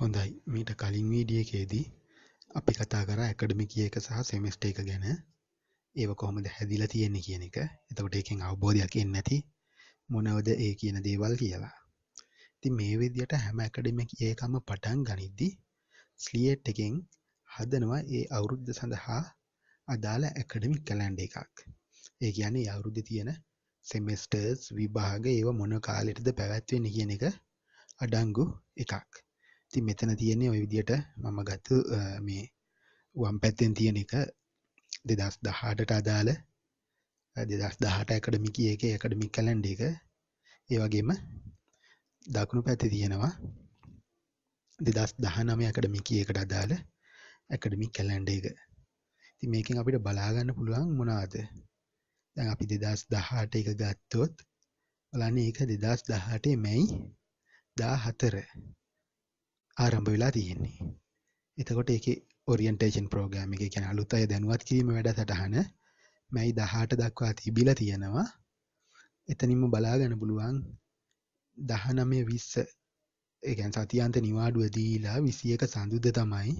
හොඳයි මීට කලින් වීඩිය එකේදී අපි කතා කර ඇකඩමික එක සහ සෙමස්ට එක ගැන ඒව කොහොමද හැදිලා තියෙන්නේ කියන එක එතකොට එකෙන් අවබෝධයක් එන්න ඇති මොනවද ඒ කියන දේවල් කියලා ඉතින් මේ විදියට හැම ඇකඩමික එකම පටන් ගනිද්දි ස්ලියට් එකෙන් හදනවා ඒ අවුරුද්ද සඳහා අදාළ ඇකඩමික් කැලෙන්ඩර් එකක් ඒ කියන්නේ ඒ අවුරුද්දේ තියෙන සෙමෙස්ටර්ස් විභාග ඒව මොන කාලෙටද පැවැත්වෙන්නේ කියන එක අඩංගු එකක් ති මෙතන තියන්නේ ඔය විදියට මම ගත්ත මේ වම් පැත්තෙන් තියෙන එක දෙදස් දහටට අදාළ දෙදස් දහට ඇකඩමි කිය එක එකඩමි කලන්ඩ එක ඒවගේම දකුණු පැති තියෙනවා දෙදස් දහනම ඇකඩමි කිය එකට අදාළ ඇකඩමි කැලන්ඩ එක ති මේකින් අපිට බලාගන්න පුළුවන් මොනාද දැන් අපි දෙදස් දහට එක ගත්තොත් බලන්න ඒක දෙදස් දහටේ මැයි දා හතර ආරම්භ වෙලා තියෙන්නේ. එතකොට ඒකේ ඔරියන්ටේෂන් ප්‍රෝග්‍රෑම් එක කියන්නේ අලුත් අය දැනුවත් කිරීම වැඩසටහන මැයි 18 දක්වා තිබිලා තියෙනවා. එතනින්ම බලාගන්න පුළුවන් 19 20 ඒ කියන්නේ සතියාන්ත නිවාඩුව දීලා 21 සඳුද්ද තමයි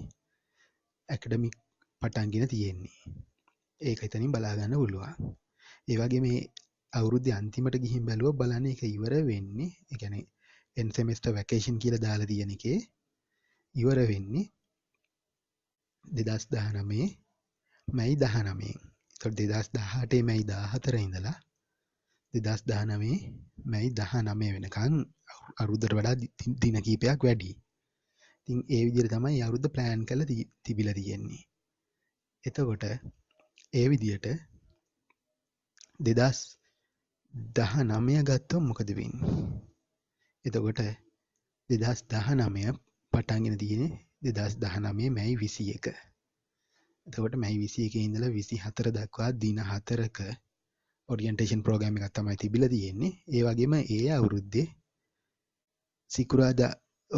ඇකඩමික් පටන්ගෙන තියෙන්නේ. ඒක එතනින් බලාගන්න පුළුවන්. ඒ වගේ මේ අවුරුද්දේ අන්තිමට ගිහින් බැලුවා බලන්න ඒක ඉවර වෙන්නේ. ඒ කියන්නේ end semester vacation කියලා දාලා තියෙන එකේ ඉවර වෙන්නේ දෙදස් දහනමේ මැයි දහනමේ තොට දෙදස් දහටේ මැයි දාහතර ඉඳලා දෙදස් දහනමේ මැයි දහ නමේ වෙනකං අරුදර වඩා දින කීපයක් වැඩි තින් ඒ විදිර තමයි අවුද්ධ ප්ලෑන් කල තිබිල තියෙන්නේ එතකොට ඒ විදියට දෙදස් දහ නමය ගත්තෝ මොකදවින් එතකොට දෙදස් දහ නමය පටන්ගෙන තියෙන දෙදස් දහනමේ මැයි විසි එක එතකොට මැයි විසි එක ඉඳල විසි හතර දක්වා දින හතරක ඔරියන්ටේෂන් ප්‍රෝගෑම එකක් තමයි තිබිල තියෙන්නේ ඒ වගේම ඒ අවුරුද්දේ සිකුරාද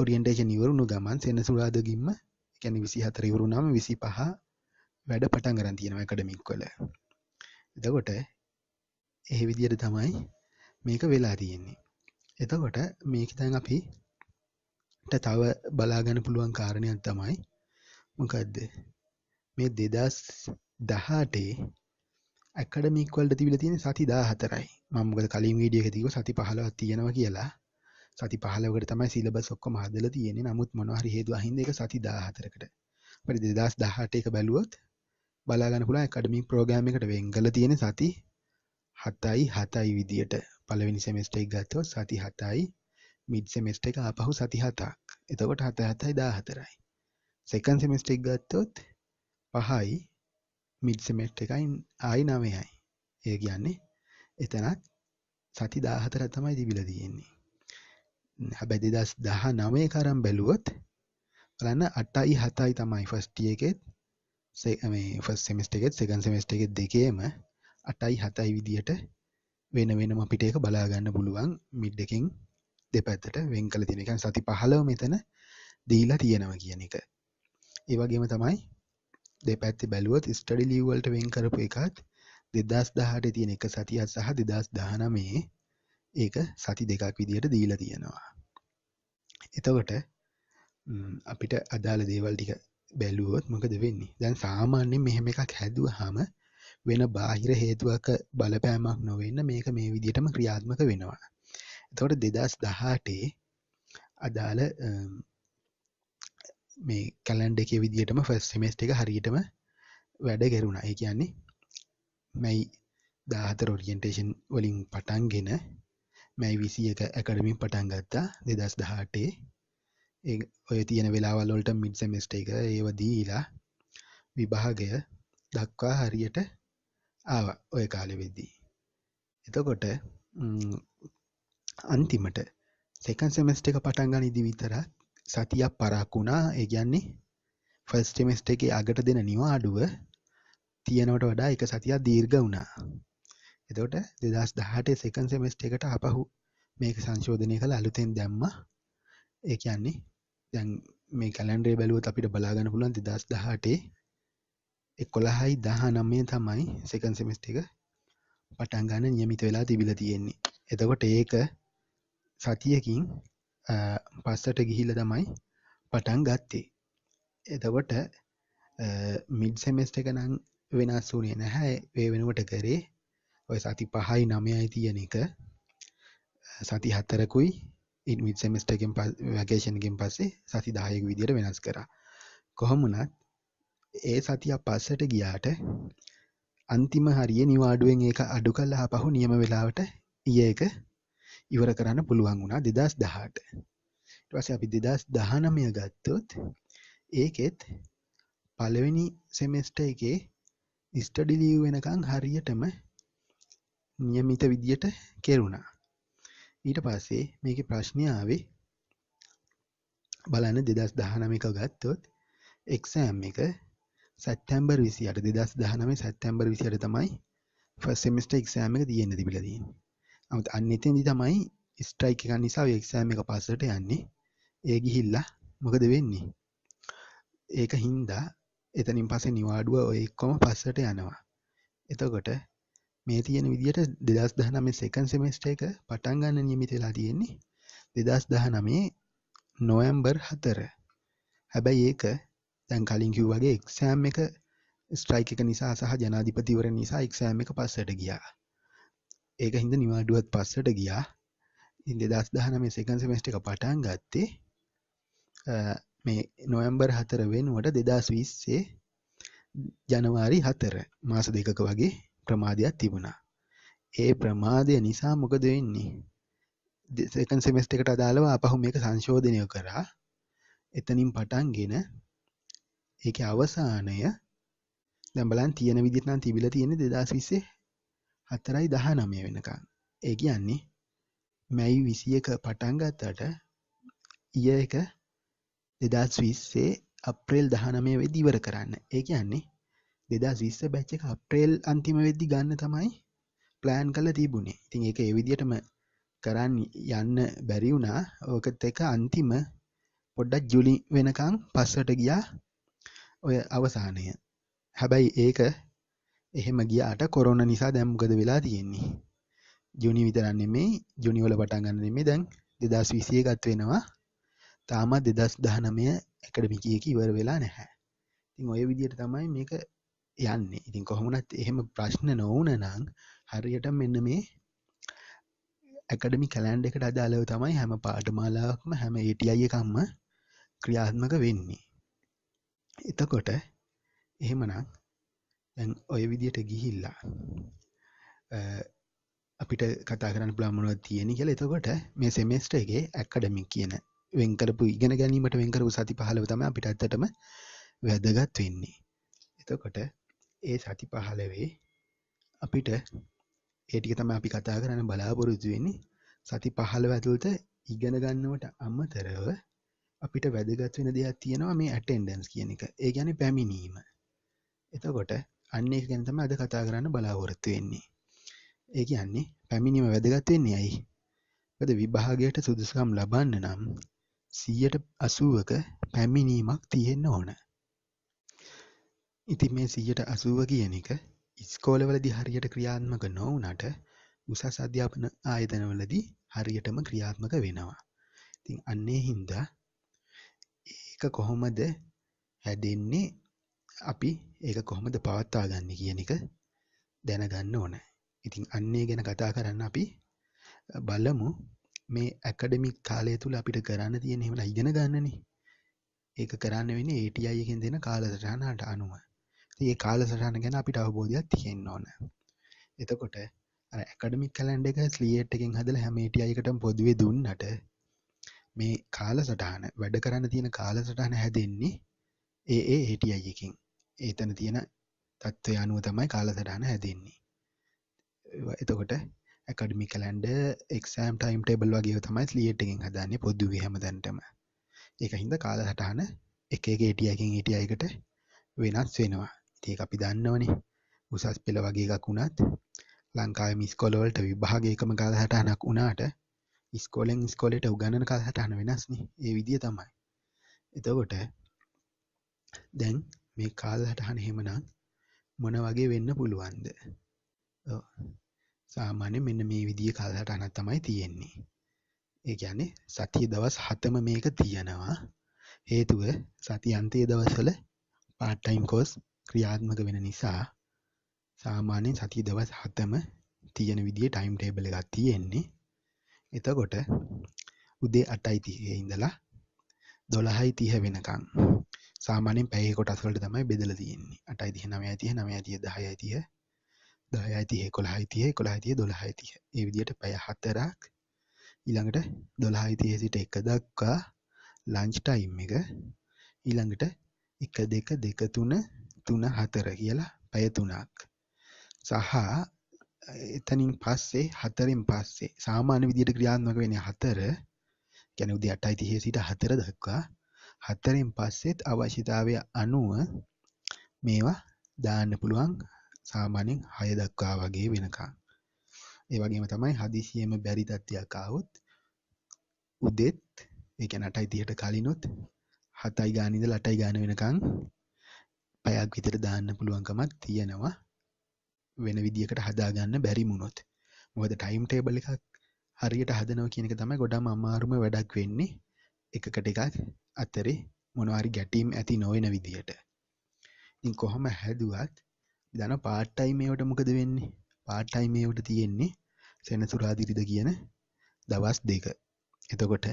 ඔරියන්ටේෂන් ඉවරුණු ගමන් සෙනසුරාදගින්ම කැන විසි හතර ඉවරු නම් විසි පහ වැඩ පටන් කරන් තියෙනවා එකඩමික් කොල එතකොට ඒ විදියට තමයි මේක වෙලා තියෙන්නේ එතකොට මේක තැන් අපි තව බලාගන්න පුළුවන් කාරණයක් තමයි මොකක්ද මේ දෙදස් දහටේ ඇකඩමික්වල්ට තිබිල තියෙන සති දා හතරයි මංගද කලින් වීඩිය තිව සති පහලව තියෙනවා කියලා සති පහලකට තමයි සිලබ සොක්කොම හදල තියෙන නමුත් මොනහරි හේතු අහින්ද එක සති දා හතරකට පරි දෙදස් දහට එක බැලුවොත් බලාගන්න පුළා ඇකඩමි ප්‍රෝගෑම එකට වෙංගල තියෙන සති හතයි හතයි විදියට පලවෙනි සෙමස්ට එක් ගත්තව සති හතයි මිඩ් සෙමස්ට එක අපහු සති හතක් එතකොට හත හතයි දා හතරයි සෙකන් සෙමස්ට එක ගත්තොත් පහයි මිඩ් සෙමෙට් එකයින් ආයි නවයයි ඒ කියන්නේ එතනත් සති දාහතර තමයි තිබිල තියෙන්නේ හැබැ දෙදස් දහ නවය කරම් බැලුවොත් බලන්න අටයි හතයි තමයි ෆස්ටිය එකෙත් ෆස් සෙමස්ට එකෙත් සකන් සෙමස්ට එකෙත් දෙකේම අටයි හතයි විදිහට වෙන වෙනම අපිට එක බලාගන්න පුළුවන් මිඩ් එකෙන් දෙපැත්තට වෙන් කළ තියෙන එක සති පහලව මෙතන දීලා තියෙනවා කියන එක ඒ වගේම තමයි දෙපැත්ති බැලුවත් ස්ටඩි ලීවල්ට වෙන් කරපු එකත් දෙදස් දහට තියෙන එක සතියත් සහ දෙදස් දානමේ ඒක සති දෙකක් විදියට දීලා තියෙනවා එතකොට අපිට අදාළ දේවල් ටික බැලුවොත් මොකද වෙන්නේ දැන් සාමාන්‍යෙන් මෙහෙම එකක් හැදුව හම වෙන බාහිර හේතුවක බලපෑමක් නොවෙන්න මේක මේ විදිටම ක්‍රියාත්මක වෙනවා එතකොට දෙදස් දහටේ අදාළ මේ කැලන්ඩ එක විදිටම ෆස් සෙමස්ට එක හරියටම වැඩ ගැරුණා ඒ කියන්නේ මැයි දාහතර ඔරියන්ටේෂන් වලින් පටන්ගෙන මැයි විසි එක ඇකඩමින් පටන් ගත්තා දෙදස් දහටේ ඒ ඔය තියෙන වෙලාවල්ලොල්ට මිඩ් සෙමස්ට එක ඒවදීලා විභාගය දක්වා හරියට ආව ඔය කාලෙ වෙද්දී එතකොට අන්තිමට සෙකන් සෙමස්ට එක පටන්ගනි දිවිතර සතියක් පරක්ුණා ඒ කියන්නේ ෆස් ටෙමස්ට එක අගට දෙන නිවාඩුව තියෙනවට වඩා එක සතියක් දීර්ග වුණා එතකොට දෙදස් දහට සෙකන් සෙමස්ට එකට අපහු මේක සංශෝධනය කළ අලුතෙන් දැම්ම ඒ කියන්නේ දැන් මේ කලන්ඩේ බැලුවත් අපිට බලාගන්න පුළුවන් දෙදස් දහටේ එකොළහයි දහ නම්මය තමයි සෙකන් සෙමස්ට එක පටන්ගන්න නියමිත වෙලා තිබිල තියෙන්නේ එතකොට ඒක සතියකින් පස්සට ගිහිල තමයි පටන් ගත්තේ. එතකොට මිඩ් සෙමෙස්ට එක නම් වෙනස් වුණේ නැහැ ඒ වෙනුවට කරේ ඔය සති පහයි නමයයි තියෙන එක සති හතරකුයි ඉන්මිත් සෙමස්ටගෙන් ප වැකේෂන්ගෙන් පස්සේ සති දායක විදියට වෙනස් කරා කොහොමුණත් ඒ සතිය පස්සට ගියාට අන්තිම හරිය නිවාඩුවෙන් ඒක අඩු කල්ලා පහු නියම වෙලාවට ඒ එක ඉවර කරන්න පුළුවන් වුණා දෙදස් දහට ඉටවස අපි දෙදස් දහනමය ගත්තොත් ඒකෙත් පලවෙනි සෙමෙස්ට එකේ ස්ටඩිලිය වෙනකං හරියටම නියමිත විදියට කෙරුණා ඊට පස්සේ මේක ප්‍රශ්නයාවේ බලන්න දෙදස් දහනම එක ගත්තොත් එක්සෑම් එක සැත්තැම්බර් විසියට දෙදස් දහනමේ සැත්තැම්බර් විසියට තමයි ෆස් සෙමිස්ට එක්ෂෑම එක තියෙන තිබිලදන්නේ නමුත් අන්න එතෙන්දි තමයි ස්ට්‍රයික් එකක් නිසා ඔය එක්සෑම් එක පස්සට යන්නේ. ඒ ගිහිල්ලා මොකද වෙන්නේ? ඒක හින්දා එතනින් පස්සේ නිවාඩුව ඔය එක්කම පස්සට යනවා. එතකොට මේ තියෙන විදිහට 2019 සෙකන්ඩ් සෙමෙස්ටර් එක පටන් ගන්න නියමිත වෙලා තියෙන්නේ 2019 නොවැම්බර් 4. හැබැයි ඒක දැන් කලින් කිව්වාගේ එක්සෑම් එක ස්ට්‍රයික් එක නිසා සහ ජනාධිපතිවරණ නිසා එක්සෑම් එක පස්සට ගියා. ඒක හින්දා නිවාඩුවත් පස්සට ගියා. ඉතින් 2019 සෙකන්ඩ් සෙමෙස්ටර් එක පටන් ගත්තේ මේ නොවැම්බර් 4 වෙනුවට 2020 ජනවාරි 4 මාස දෙකක වගේ ප්‍රමාදයක් තිබුණා. ඒ ප්‍රමාදය නිසා මොකද වෙන්නේ? සෙකන්ඩ් සෙමෙස්ටර් එකට අදාළව ආපහු මේක සංශෝධනය කරා. එතනින් පටන්ගෙන ඒකේ අවසානය දැන් බලන්න තියෙන විදිහට නම් තිබිලා තියෙන්නේ 2020 හතරයි දහ නමය වෙනකං ඒ කියන්නේ මැයි විසි එක පටන්ගත්තට ඉය එක දෙදස් විස්සේ අප්‍රේල් දහනමය වෙදිවර කරන්න ඒ කියන්නේ දෙදා විස්ස බැච්ච එක අප්‍රේල් අන්තිම වෙද්දි ගන්න තමයි ප්ලෑන් කල තිබුණේ ඉතින් එක එවිදිටම කරන්න යන්න බැරි වුණා ඕකත් එක අන්තිම පොඩ්ඩක් ජුලි වෙනකං පස්සට ගියා ඔය අවසානය හැබැයි ඒක එහෙම ගියාට කොරෝනා නිසා දැන් මොකද වෙලා තියෙන්නේ? ජුනි විතරක් නෙමෙයි ජුනි වල පටන් ගන්න නෙමෙයි දැන් 2021ත් වෙනවා. තාමත් 2019 ඇකඩමික් එක ඉවර වෙලා නැහැ. ඉතින් ওই විදිහට තමයි මේක යන්නේ. ඉතින් කොහොමනත් එහෙම ප්‍රශ්න නොවුන නම් හරියට මෙන්න මේ ඇකඩමි කලෑන්ඩ එකට අදාළව තමයි හැම පාටමාලාවක්ම හැම ඒටයි එකම්ම ක්‍රියාත්මක වෙන්නේ. එතකොට එහෙමනම් දැන් ඔය විදියට ගිහිල්ලා අපිට කතා කරන්න පුළුවන් මොනවද තියෙන්නේ කියලා එතකොට මේ සෙමෙස්ටර් එකේ ඇකඩමික් කියන වෙන් කරපු ඉගෙන ගැනීමට වෙන් කරපු සති 15 තමයි අපිට ඇත්තටම වැදගත් වෙන්නේ. එතකොට ඒ සති 15 අපිට ඒ ටික තමයි අපි කතා කරන්න බලාපොරොත්තු වෙන්නේ. සති 15 ඇතුළත ඉගෙන ගන්නවට අමතරව අපිට වැදගත් වෙන දෙයක් තියෙනවා මේ ඇටෙන්ඩන්ස් කියන එක. ඒ කියන්නේ පැමිණීම. එතකොට අන්න ඒක ගැන තමයි අද කතා කරන්න බලාපොරොත්තු වෙන්නේ. ඒ කියන්නේ පැමිණීම වැදගත් වෙන්නේ ඇයි? මොකද විභාගයට සුදුසුකම් ලබන්න නම් 180ක පැමිණීමක් තියෙන්න ඕන. ඉතින් මේ 180 කියන එක ඉස්කෝලවලදී හරියට ක්‍රියාත්මක නොවුනට උසස් අධ්‍යාපන ආයතනවලදී හරියටම ක්‍රියාත්මක වෙනවා. ඉතින් අන්නේ හින්දා ඒක කොහොමද හැදෙන්නේ අපි ඒක කොහොමද පවත්වා ගන්න කියන එක දැනගන්න ඕන. ඉතින් අන්නේ ගැන කතා කරන්න අපි බලමු මේ ඇකඩමික් කාලය තුළ අපිට කරන්න තියෙන හෙමලා ඉගෙන ගන්නනේ. ඒක කරන්න වෙන්නේ ATI එකෙන් දෙන කාලසටහනට අනුව. ඉතින් ඒ කාලසටහන ගැන අපිට අවබෝධයක් තියෙන්න ඕන. එතකොට අර ඇකඩමික් කැලෙන්ඩර් එක ස්ලීට් එකෙන් හදලා හැම ATI එකටම පොදුවේ දුන්නට මේ කාලසටහන වැඩ කරන්න තියෙන කාලසටහන හැදෙන්නේ ඒ ඒ ATI එකෙන්. එතන තියෙන තත්ත්වය අනුව තමයි කාලසටහන හැදෙන්නේ. එතකොට academy calendar exam time table වගේ තමයි ලියටකින් හදන්නේ පොද්දුවේ හැම දැන්ටම ඒක හින්ද කාලහටහන එක එක ඒටියකින් ඉටිය අයකට වෙනස් වෙනවා ඉතිය අපි දන්නවනේ උසස් පෙළ වගේ එකක් වුණත් ලංකාව මිස්කොලවලට විභාගේකම කාලහටහනක් වුණාට ඉස්කෝලෙන් ස්කොලට උගණන කාලහටහන වෙනස්න ඒ විදිිය තමයි එතකොට දැන් මේ කාලසටහන එහෙමනම් මොන වගේ වෙන්න පුළුවන්ද? සාමාන්‍යයෙන් මෙන්න මේ විදිය කාලසටහනක් තමයි තියෙන්නේ. ඒ කියන්නේ සතිය දවස් 7ම මේක තියනවා. හේතුව සතියන්තයේ දවස්වල part time course ක්‍රියාත්මක වෙන නිසා සාමාන්‍යයෙන් සතිය දවස් 7ම තියෙන විදිහේ time table එකක් තියෙන්නේ. එතකොට උදේ 8:30 ඉඳලා 12:30 වෙනකන් සාමානෙන් පැයි කොටස්වලට තමයි බෙදල තියන්නේ අට අයිතිහ නම ඇතිය නම ඇතිය දහය ඇතිය දහ ඇතිය කොළ හිතිය කොළ හිතිය දොළ හිතිය ඒ විදියට පැය හතරක් ඊළඟට දොළහ හිතිය සිට එක දක්වා ලංච් ටයිම් එක ඊළඟට එක දෙක දෙක තුන තුන හතර කියලා පැය තුනක් සහ එතනින් පස්සේ හතරෙන් පස්සේ සාමාන්‍ය විදියට ක්‍රියාත්මක වෙන හතර ගැන උදේ අටයි තිහේ සිට හතර දක්වා හතරෙන් පස්සෙත් අවශ්‍යතාවය අනුව මේවා දාන්න පුළුවන් සාමාන්‍යයෙන් 6 දක්වා වගේ වෙනකන්. ඒ වගේම තමයි හදිසියෙම බැරි තත්ත්වයක් ආවොත් උදෙත් ඒ කියන්නේ 8යි 30ට කලිනුත් 7යි ගාන ඉඳලා 8යි ගාන වෙනකන් පැයක් විතර දාන්න පුළුවන්කමක් තියෙනවා. වෙන විදියකට හදාගන්න බැරි වුණොත්. මොකද ටයිම් ටේබල් එකක් හරියට හදනවා කියන එක තමයි ගොඩාම අමාරුම වැඩක් වෙන්නේ. එකකට එකක් අතරේ මොනවාරි ගැටීම් ඇති නොවෙන විදිහට ඉන් කොහොම හැදුවත් දන පාට්ටයි මේවට මොකද වෙන්නේ පාට්ටයි මේවට තියෙන්නේ සෙනසුරාදිරිද කියන දවස් දෙක එතකොට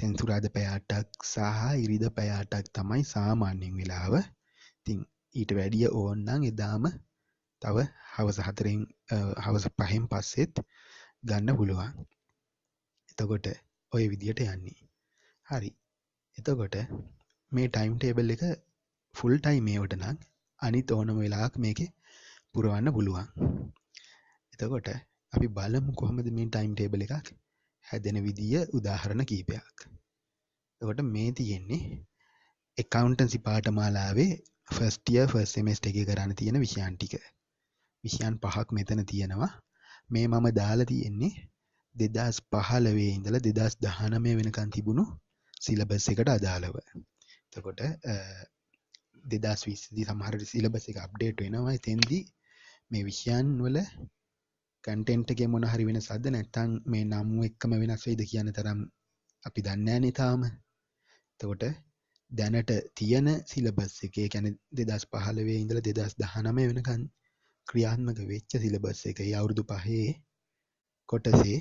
සෙන්සුරාද පැයාටක් සහ ඉරිද පැයාටක් තමයි සාමාන්‍යෙන් වෙලාව තින් ඊට වැඩිය ඕන්නන් එදාම තව හවස හතරෙන් හවස පහෙන් පස්සෙත් ගන්න පුළුවන් එතකොට ඔය විදියට යන්නේ හරි එතකොට මේ ටයිම් ටේබල් එක ෆුල් ටයිම් ඒවට නම් අනිත් ඕනම වෙලාවක් මේකේ පුරවන්න පුළුවන්. එතකොට අපි බලමු කොහොමද මේ ටයිම් ටේබල් එකක් හැදෙන විදිය උදාහරණ කීපයක්. එතකොට මේ තියෙන්නේ එකවුන්ටන්සි පාඨමාලාවේ ෆස්ට් ඉයර් ෆස්ට් සෙමෙස්ටර් එකේ කරන්න තියෙන විෂයන් ටික. විෂයන් පහක් මෙතන තියෙනවා. මේ මම දාලා තියෙන්නේ දෙදස් පහලවේ ඉඳලා දෙදස් දහනමය වෙනකන් තිබුණු සිලබස් එකට අදාළව තකොට දෙදස් විස්දි සමහරට සිලබස එක අප්ඩේට් වෙනවා තෙන්දී මේ විෂයන් වල කටෙන්ටගේ මොන හරි වෙන සද නැත්තන් මේ නම්ුව එක්කම වෙනස් වෙයිද කියන තරම් අපි දන්නෑ නිතාම තකොට දැනට තියෙන සිලබස් එකේ කැන දෙදස් පහලවේ ඉඳල දෙදස් දහනම වෙනකන් ක්‍රියාත්මක වෙච්ච සිලබස් එක අවුරුදු පහේ කොටසේ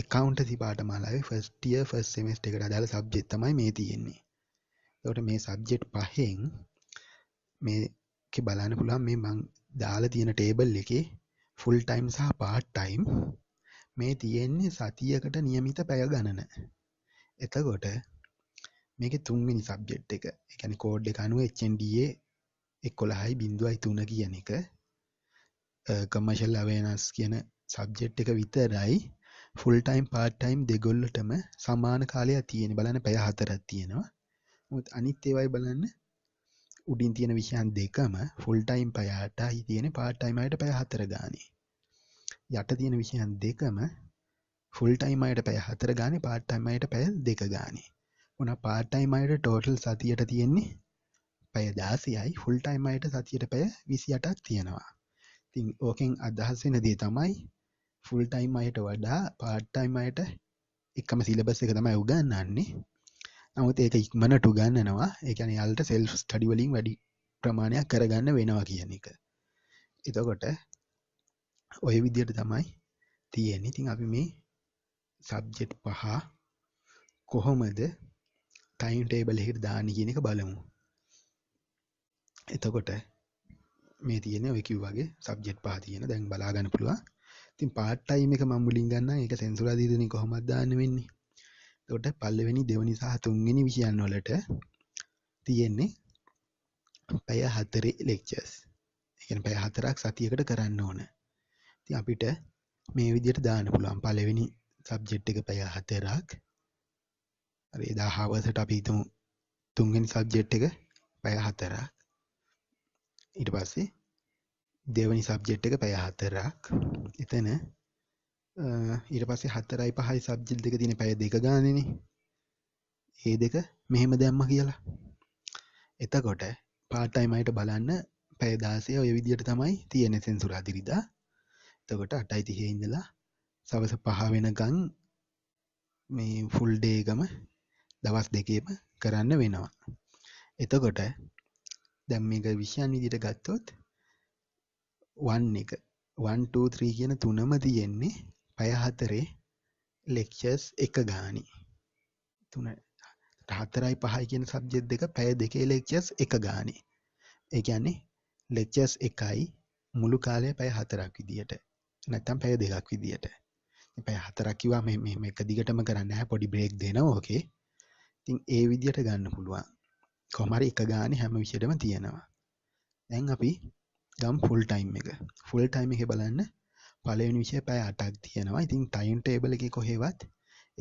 එකකවන්ටසි පාටමාලාවේ ෆස්ටිය ෆස් සෙමස්ට එකට අදාළ සබ්ජෙත් තමයි මේ තියෙන්නේ එතකොට මේ සබ්ජෙට් පහෙන් මේක බලන්න පුළුවන් මේ මං දාලා තියෙන ටේබල් එකේ ෆුල් ටයිම් සහ පාට් ටයිම් මේ තියෙන්නේ සතියකට නියමිත පැය ගණන එතකොට මේක තුන්වෙනි සබ්ජෙට් එක එකන කෝඩ් එක අනුව එච්චන්ඩියේ එක්කොළහයි බිඳුවයි තුන කියන එක කමශල් අවේනස් කියන සබ්ජෙට් එක විතරයි ෆුල් ටයිම් පාට් ටයිම් දෙගොල්ලටම සමාන කාලය තියෙන බලන්න පැය හතරත් තියෙනවා මුත් අනිත් ඒවයි බලන්න උඩින් තියෙන විෂයන් දෙකම ෆුල් ටයිම් පයාට හි තියෙන පාට්ටයිමයට පැය හතර ගානේ යට තියෙන විෂයන් දෙකම ෆුල් ටයිමයට පැය හතර ගාන පාට්ටයිමයට පැය දෙක ගානේ උන පාට්ටයිමයට ටෝටල් සතියට තියෙන්නේ පැය දාසියයි ෆුල් ටයිමයට සතියට පැය විසි අටක් තියෙනවා තින් ඕකෙන් අදහස්සෙන දේ තමයි ෆුල් ටයිම් අයට වඩා පාට්ටයිම් අයට එකම සිලබස් එක තමයි උගන්නන්නේ නමුත් ඒක ඉක්මනට උගන්නනවා එකන යාල්ට සෙල් ස්ටඩිවලින් වැඩි ප්‍රමාණයක් කරගන්න වෙනවා කියන එක එතකොට ඔය විදියට තමයි තියෙන ඉතින් අපි මේ සබ්ජෙට් පහ කොහොමද ටයිම් ටේබල් හිට දාන කියන එක බලමු එතකොට මේ තියෙන ඔයකිව් වගේ සබ්ජෙට් පා තියෙන දැන් බලාගන්න පුළුවන් ඉතින් පාට්ටයිම එක මම්මුලින් ගන්න එක සැන්සුලා දීදන කොහොමදදාන්න වෙන්නේ තොට පල්ලවෙනි දෙවනි සහ තුන්ගෙන විෂයන් වලට තියෙන්නේ පැය හතරේ ලෙක්චස් එකන පැය හතරක් සතියකට කරන්න ඕන ති අපිට මේ විදියට දාන පුළුවන් පලවෙනි සබ්ජෙට් එක පැය හතරක් රේදා හාවසට අපි තුමු තුන්ගෙන සබ්ජෙට් එක පැය හතරක් ඉට පස්සේ දෙවනි සබ්ජෙට් එක පැය හතරක් එතන ඊට පස්සේ හතරයි පහයි සබ්ජෙට් දෙක තියෙන පැය දෙක ගානනේ ඒ දෙක මෙහෙම දැම්ම කියලා එතකොට පාටයිම් අයට බලන්න පැය 16 ඔය විදිහට තමයි තියෙන්නේ සෙන්සුරා දිරිදා එතකොට 8:30 ඉඳලා සවස 5 වෙනකන් මේ ෆුල් ඩේ එකම දවස් දෙකේම කරන්න වෙනවා. එතකොට දැන් මේක විෂයන් විදිහට ගත්තොත් වන් එක වන් ටූත්‍රී කියන තුනම තියෙන්නේ පයහතරේ ලෙක්ෂස් එක ගානි තුන හතරයි පහයි කියන සබ්ජෙත් දෙක පැය දෙකේ ලෙක්ෂස් එක ගානේ ඒයන්නේ ලෙක්ෂස් එකයි මුළු කාලය පැය හතරක් විදියට නැත්තම් පැය දෙකක් විදියට පැය හතරක් කිවා මෙම එක දිගටම කරන්න හැ පොඩි බ්‍රේක් දෙනවා ඕකේ ඉතින් ඒ විදියට ගන්න පුළුවන් කොමරි එක ගානේ හැම විෂයටම තියෙනවා දැන් අපි දම් ෆුල් ටයිම් එක ෆුල් ටයිම් එක බලන්න පලවෙනි විෂය පැය අටක් තියෙනවා ඉතින් ටයිම් ටේබල එක කොහෙවත්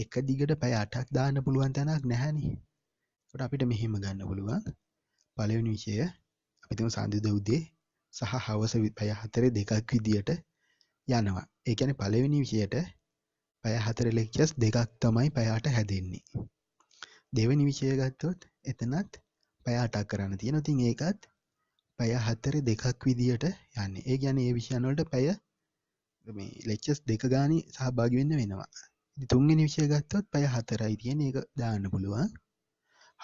එක දිගට පැය අටක් දාන්න පුළුවන් තැනක් නැහැනි ට අපිට මෙහෙම ගන්න පුළුවන් පලවෙනි විෂය අපිතම සන්ධිද උදේ සහ හවස පැය හතරේ දෙකක් විදියට යනවා ඒකැන පලවෙනි විෂයට පැය හතර ලෙක්චස් දෙකක් තමයි පැයාට හැදෙන්නේ දෙවනි විෂය ගත්තොත් එතනත් පැයාටක් කරන්න තියෙන තින් ඒකත් පැය හතරේ දෙකක් විදියට යන්නේ. ඒ කියන්නේ ඒ විෂයන් වලට පැය මේ ලෙක්චර්ස් දෙක ගානේ සහභාගී වෙන්න වෙනවා. ඉතින් තුන්වෙනි විෂය ගත්තොත් පැය හතරයි තියෙන්නේ. ඒක දාන්න පුළුවන්.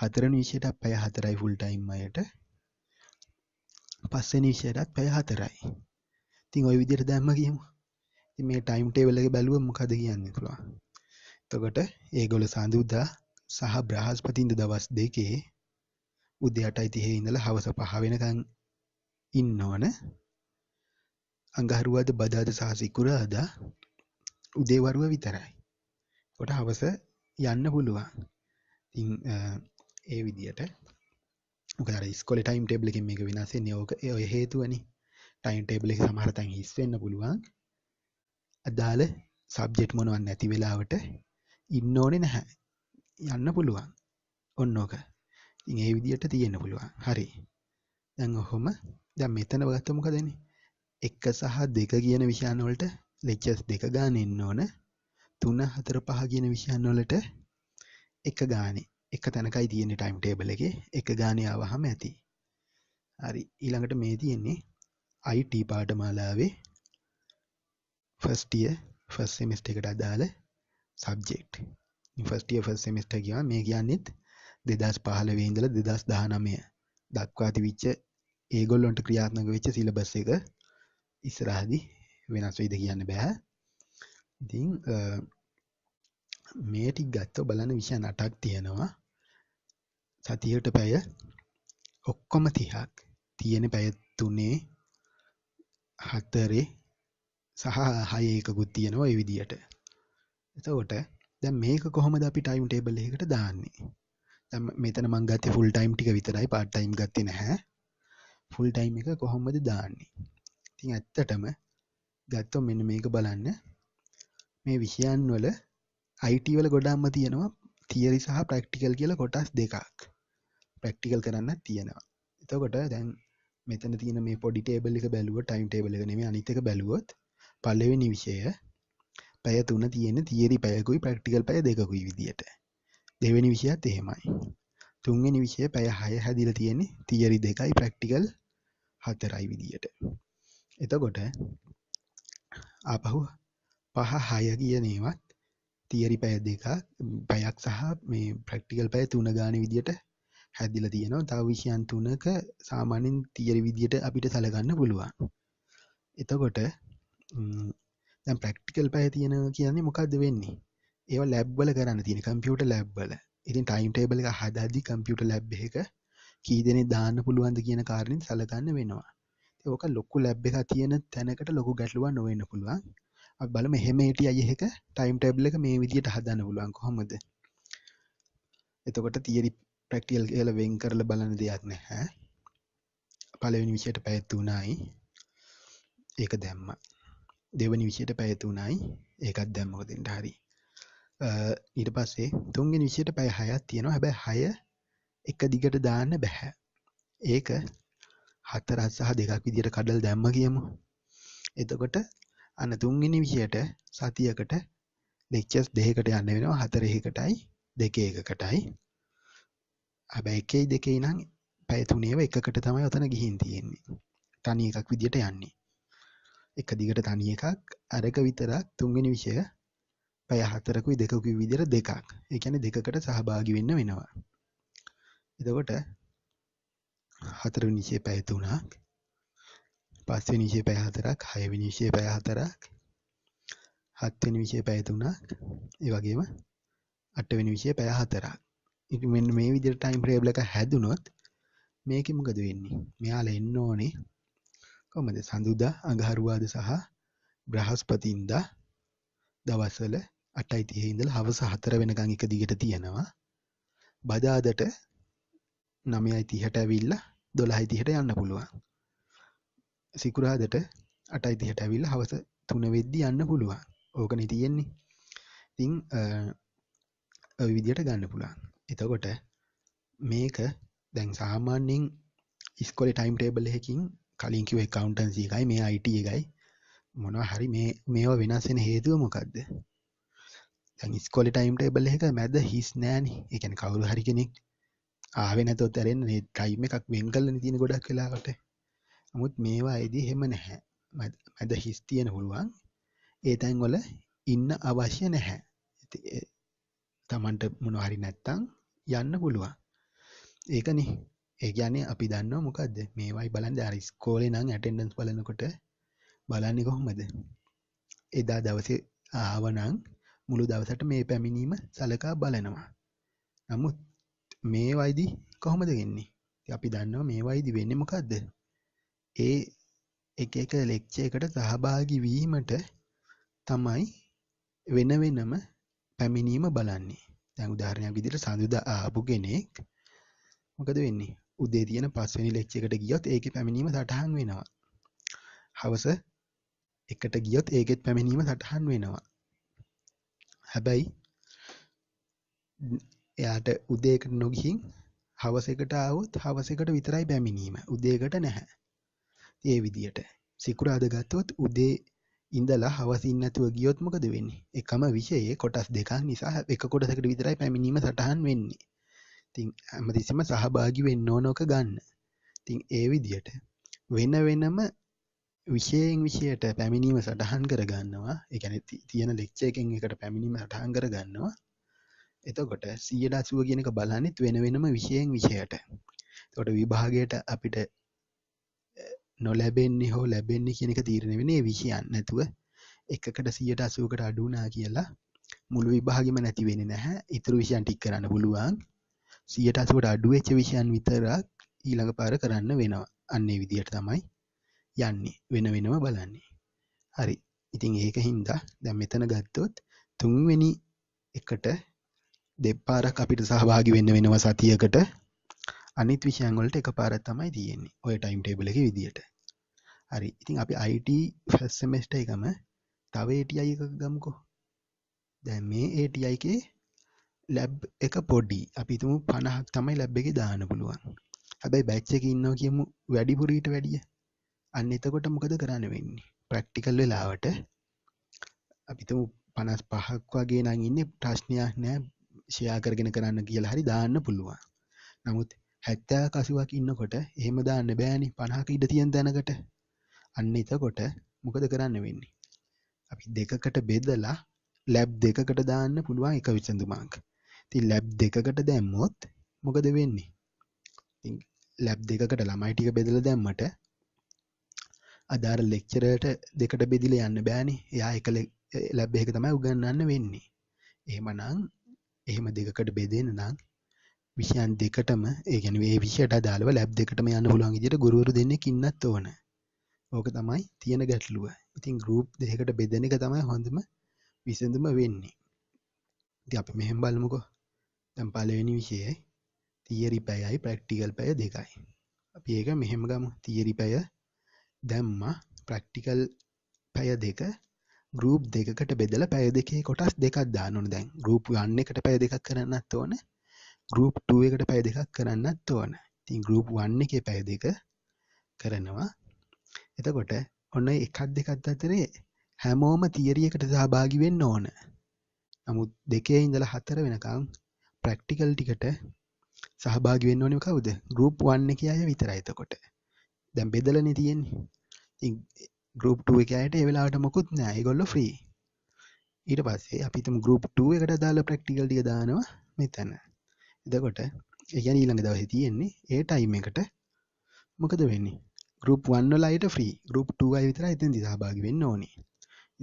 හතරවෙනි විෂයටත් පැය හතරයි ෆුල් ටයිම් අයට. පස්වෙනි විෂයටත් පැය හතරයි. ඉතින් ওই විදියට දැම්ම කියමු. ඉතින් මේ ටයිම් ටේබල් එක බැලුවම මොකද කියන්නේ පුළුවන්. එතකොට ඒගොල්ල සඳුදා සහ බ්‍රහස්පතින්ද දවස් දෙකේ උදේ 8:30 ඉඳලා හවස 5 වෙනකන් ඉන්න ඕන අඟහරුවාද බදාද සහ සිකුරාදා උදේවරුව විතරයි. කොට හවස යන්න පුළුවන්. ඉතින් ඒ විදිහට මොකද අර ඉස්කෝලේ ටයිම් ටේබල් එකෙන් මේක වෙනස් වෙන්නේ ඕක ඒ ඔය හේතුවනේ. ටයිම් ටේබල් එක සමහර තැන් හිස් වෙන්න පුළුවන්. අදාළ සබ්ජෙක්ට් මොනවත් නැති වෙලාවට ඉන්න ඕනේ නැහැ. යන්න පුළුවන්. ඔන්න ඕක. ඉතින් ඒ විදිහට තියෙන්න පුළුවන්. හරි. දැන් ඔහොම දැන් මෙතන ගත්තොත් මොකද වෙන්නේ? 1 සහ 2 කියන විෂයන් වලට ලෙක්චර්ස් 2 ගානේ ඉන්න ඕන. 3 4 5 කියන විෂයන් වලට 1 ගානේ. එක තැනකයි තියෙන්නේ ටයිම් ටේබල් එකේ. 1 ගානේ ආවහම ඇති. හරි. ඊළඟට මේ තියෙන්නේ IT පාඨමාලාවේ ෆස්ටිය ෆස් සෙමස්ට එකට අදාළ සබ්ජෙක්් ෆස්ටිය ෆස් සෙමස්ට කියවා මේ කියන්නෙත් දෙදස් පහලවේ ඉඳල දෙදස් දානමය දක්වා තිවිච්ච ඒගොල්ලොන්ට ක්‍රියාත්මක වෙච්ච සිලබස් එක ඉස්සරහදි වෙනස් වෙයිද කියන්න බෑ. ඉතින් මේ ටික ගත්තොත් බලන්න විෂය 8ක් තියෙනවා. සතියට පැය ඔක්කොම 30ක්. තියෙන පැය 3 4 සහ 6 එකකුත් තියෙනවා ඒ විදියට. එතකොට දැන් මේක කොහොමද අපි ටයිම් ටේබල් එකකට දාන්නේ? දැන් මෙතන මම ගත්තේ ෆුල් ටයිම් ටික විතරයි පාර්ට් ටයිම් ගත්තේ නැහැ. ෆුල් ටයිම් එක කොහොමද දාන්නේ ඉතින් ඇත්තටම ගත්තො මෙන්න මේක බලන්න මේ විෂයන් වල අයිටවල ගොඩාම්ම තියෙනවා තියරි සහ ප්‍රක්ටිකල් කියල කොටස් දෙකක් ප්‍රක්ටිකල් කරන්න තියෙනවා එතකොට දැන් මෙතන තියෙන මේ පොඩි ටේබල් එක බැලුව ටයිම් ටේබල නෙම අනිතක බැලුවොත් පල්ලවෙ නිවිෂය පැය තුන තියෙන තියරි පැයකුයි ප්‍රක්ටිකල් පැය දෙකුයි විදියට දෙවැනි විෂයත් එහෙමයි තුන්වෙනි විෂය පැය 6 හැදිලා තියෙන්නේ තියරි දෙකයි ප්‍රැක්ටිකල් හතරයි විදියට. එතකොට ආපහු පහ 6 කියන ඒවත් තියරි පැය දෙකක් පැයක් සහ මේ ප්‍රැක්ටිකල් පැය තුන ගානේ විදියට හැදිලා තියෙනවා. තව විෂයන් තුනක සාමාන්‍යයෙන් තියරි විදියට අපිට සලකන්න පුළුවන්. එතකොට දැන් ප්‍රැක්ටිකල් පැය තියෙනවා කියන්නේ මොකද්ද වෙන්නේ? ඒවා ලැබ් වල කරන්න තියෙන කම්පියුටර් ලැබ් වල. ඉතින් ටයිම්ටේබල එක හදදි කම්පියුට ලැබ් එක කීදනෙ දාන්න පුළුවන්ද කියන කාරණින් සලකන්න වෙනවා ඕක ලොක්කු ලැබ් එක තියෙන තැනකට ලොකු ගැටලුවන් නොවෙන්න පුළුවන් බල මෙහෙමට අයහෙක ටයිම් ටැබ්ල එක මේ විදියට හදන්න පුළුවන් කොහොමද එතකොට තියරි ප්‍රක්ටියල් කියල වෙන් කරල බලන දෙයක් නැහැ පලවෙනි විෂයට පැත්තුනායි ඒක දැම්ම දෙවනි විෂයට පැයතුනයි ඒකත් දැම්මෝදෙන්ට හරි ඊට පස්සේ තුන්වෙනි විෂයට පැය 6ක් තියෙනවා. හැබැයි 6 එක දිගට දාන්න බෑ. ඒක 4ක් සහ 2ක් විදියට කඩලා දැම්ම කියමු. එතකොට අන්න තුන්වෙනි විෂයට සතියකට ලෙක්චර්ස් දෙකකට යන්න වෙනවා. හතරෙහිකටයි දෙකේ එකකටයි. හැබැයි එකේ දෙකේ නම් පැය තුනේව එකකට තමයි ඔතන ගිහින් තියෙන්නේ. තනි එකක් විදියට යන්නේ. එක දිගට තනි එකක් අරක විතරක් තුන්වෙනි විෂය පැය හතරකුයි දෙකකුයි විදිර දෙකක් ඒ කියන්නේ දෙකකට සහභාගී වෙන්න වෙනවා. එතකොට හතරවෙනි විෂය පැය තුනක් පස්වෙනි විෂය පැය හතරක් හයවෙනි විෂය පැය හතරක් හත්වෙනි විෂය පැය තුනක් ඒ වගේම අටවෙනි විෂය පැය හතරක්. ඉතින් මෙන්න මේ විදිහට ටයිම් ටේබල් එක හැදුනොත් මේකෙ මොකද වෙන්නේ? මෙයාලා එන්න ඕනේ කොහමද? සඳුදා අඟහරුවාද සහ බ්‍රහස්පතින්දා දවස්වල අටයි තිහේ ඉඳලා හවස හතර වෙනකන් එක දිගට තියෙනවා බදාදට නමයයි තිහට ඇවිල්ලා දොළහයි තිහට යන්න පුළුවන් සිකුරාදට අටයි තිහට ඇවිල්ලා හවස තුන වෙද්දි යන්න පුළුවන් ඕකනේ තියෙන්නේ ඉතින් ඔය විදියට ගන්න පුළුවන් එතකොට මේක දැන් සාමාන්‍යයෙන් ඉස්කොලේ ටයිම් ටේබල් එකකින් කලින් කිව්ව accountants එකයි මේ IT එකයි මොනවා හරි මේ මේවා වෙනස් වෙන හේතුව මොකද්ද ස්කොල ටයිම්ට එබල එක මැද හිස් නෑන එකන කවරු හරි කෙනෙක් ආවෙනතො තැරෙන් ටයිම එකක් වෙංගල්ල තින ගොඩක් කලාකට මුත් මේවා අයිදී හෙම නැහැ මැද හිස් තියෙන පුළුවන් ඒතැන්ගොල ඉන්න අවශ්‍ය නැහැ තමන්ට මොනහරි නැත්තං යන්න පුළුවන් ඒකන ඒගැනේ අපි දන්න මොකක්ද මේවයි බලන්ද අරි ස්කෝලේ නං ඇටෙන්ඩන්ස් බලනකොට බලන්නේ කොහොමද එදා දවස ආවනං මුළු දවසට මේ පැමිණීම සලකා බලනවා. නමුත් මේ වයිදි කොහොමද වෙන්නේ? අපි දන්නවා මේ වයිදි වෙන්නේ මොකද්ද? ඒ එක එක ලෙක්චර් එකට සහභාගී වීමට තමයි වෙන වෙනම පැමිණීම බලන්නේ. දැන් උදාහරණයක් විදිහට සඳුදා ආපු කෙනෙක් මොකද වෙන්නේ? උදේ තියෙන පස්වෙනි ලෙක්චර් එකට ගියොත් ඒකේ පැමිණීම සටහන් වෙනවා. හවස එකට ගියොත් ඒකෙත් පැමිණීම සටහන් වෙනවා. හැබැයි එයාට උදේකට නොගිහින් හවසකට ආවොත් හවසකට විතරයි බැමිණීම. උදේකට නැහැ. ඒ විදියට සිකුරාද ගත්තොත් උදේ ඉඳලා හවසින් නැතුව ගියොත් මොකද වෙන්නේ? එකම විෂයේ කොටස් දෙකක් නිසා එක කොටසකට විතරයි පැමිණීම සටහන් වෙන්නේ. ඉතින් හැමතිස්සෙම සහභාගී වෙන්න ඕන ඕක ගන්න. ඉතින් ඒ විදියට වෙන වෙනම විෂයෙන් විෂයට පැමිණීම සටහන් කරගන්නවා එකන තියෙන ලෙක්ෂයකෙන් එකට පැමිණීම සටහන් කරගන්නවා එතකොට සියඩාසුව කියනක බලන්නෙත් වෙන වෙනම විෂයෙන් විෂයට තොට විභාගයට අපිට නොලැබෙන්නේ හෝ ලැබෙන්නේ කියනක තීරණ වෙනේ විෂයන් නැතුව එකකට සියට අසුවකට අඩුනා කියලා මුළු විභාගම නැතිවෙන නැහැ ඉතුරු විෂයන් ටික් කරන්න පුළුවන් සියට අසුවට අඩුවච්ච විෂයන් විතරක් ඊළඟ පාර කරන්න වෙනවා අන්නේ විදියට තමයි යන්නේ වෙන වෙනම බලන්නේ හරි ඉතින් ඒක හින්දා දැන් මෙතන ගත්තොත් තුන්වෙනි එකට දෙපාරක් අපිට සහභාගි වෙන්න වෙනවා සතියකට අනිත් විෂයන් වලට එකපාරක් තමයි තියෙන්නේ ඔය ටයිම් ටේබල් එකේ විදියට හරි ඉතින් අපි IT ෆස්ට් සෙමෙස්ටර් එකම තව ATI එකක් ගමුකෝ දැන් මේ ATI එකේ ලැබ් එක පොඩි අපි තුමු පණහක් තමයි ලැබ් එක දාන පුළුවන් හැබැයි බැච්ච එක ඉන්නවා කියමු වැඩිපුරීට වැඩිය අන්න එතකොට මොකද කරන්න වෙන්නේ ප්‍රක්ටිකල් වෙලාවට අපිතම පනස් පහක් වගේ නම් ඉන්නේ ප්‍රශ්නයක් නෑ ෂෙයා කරගෙන කරන්න කියලා හරි දාන්න පුළුවන් නමුත් හැත්තෑ කසිවක් ඉන්නකොට එහෙම දාන්න බෑනි පනහක ඉඩ තියෙන් දැනකට අන්න එතකොට මොකද කරන්න වෙන්නේ අපි දෙකකට බෙදලා ලැබ් දෙකකට දාන්න පුළුවන් එක විසඳුමක් ති ලැබ් දෙකකට දැම්මොත් මොකද වෙන්නේ ලැබ් දෙකකට ළමයි ටික බෙදලා දැම්මට අදාර ලෙක්චරට දෙකට බෙදිල යන්න බෑනි එයා එක ලැබ් එක තමයි උගන්නන්න වෙන්නේ එහෙමනං එහෙම දෙකට බෙදෙන නම් විෂයන් දෙකටම ඒගැන ඒ විෂයට අදාළව ලැබ් දෙකටම යන්න පුළන් ඉදිට ගුරුවරු දෙන්නෙක් ඉන්නත් ඕන ඕක තමයි තියෙන ගැටලුව ඉතින් ගරුප් දෙකට බෙදෙන එක තමයි හොඳම විසඳම වෙන්නේ ති අප මෙහෙම් බලමුකෝ තැම් පලවෙනි විෂයයි තියරි පැයයි ප්‍රක්ටිකල් පැය දෙකයි අපි ඒක මෙහෙම ගම තියරි පැය දැම්මා ප්‍රක්ටිකල් පැය දෙක ගරුප් දෙකට බෙදල පැය දෙකේ කොටස් දෙකක් දානොන දැන් ගරුප් ගන්න එකට පැය දෙකක් කරන්නත් ඕන ගරුප් එකට පැය දෙකක් කරන්නත් ඕන තින් ගරුප් වන්න එක පැය දෙක කරනවා එතකොට ඔන්න එකක් දෙකත් අතරේ හැමෝම තියරියකට සහභාගි වෙන්න ඕන නමුත් දෙකේ ඉඳල හතර වෙනකම් ප්‍රක්ටිකල් ටිකට සහභාගි වෙන්න ඕනි කවුද ගරුප් වන්න කිය අය විතරයි එතකොට දැම් බෙදලන තියෙන්නේ ගරුප් එකයට එවෙලාට මොකුත් නෑයිගොල්ල ්‍රී ඊට පස්සේ අපිතම ගරුප් එකට දාලා ප්‍රක්ටිකල්ටිය දානවා මෙතැන එදකොට එකැන ඊළඟ දවස තියෙන්නේ ඒ ටයිම් එකට මොකද වෙන්නේ ගරුප් වන්නලයිට ්‍රී ගරුප් ටුවයි විතර ඇතන් දිසාභාග වෙන්න ඕනේ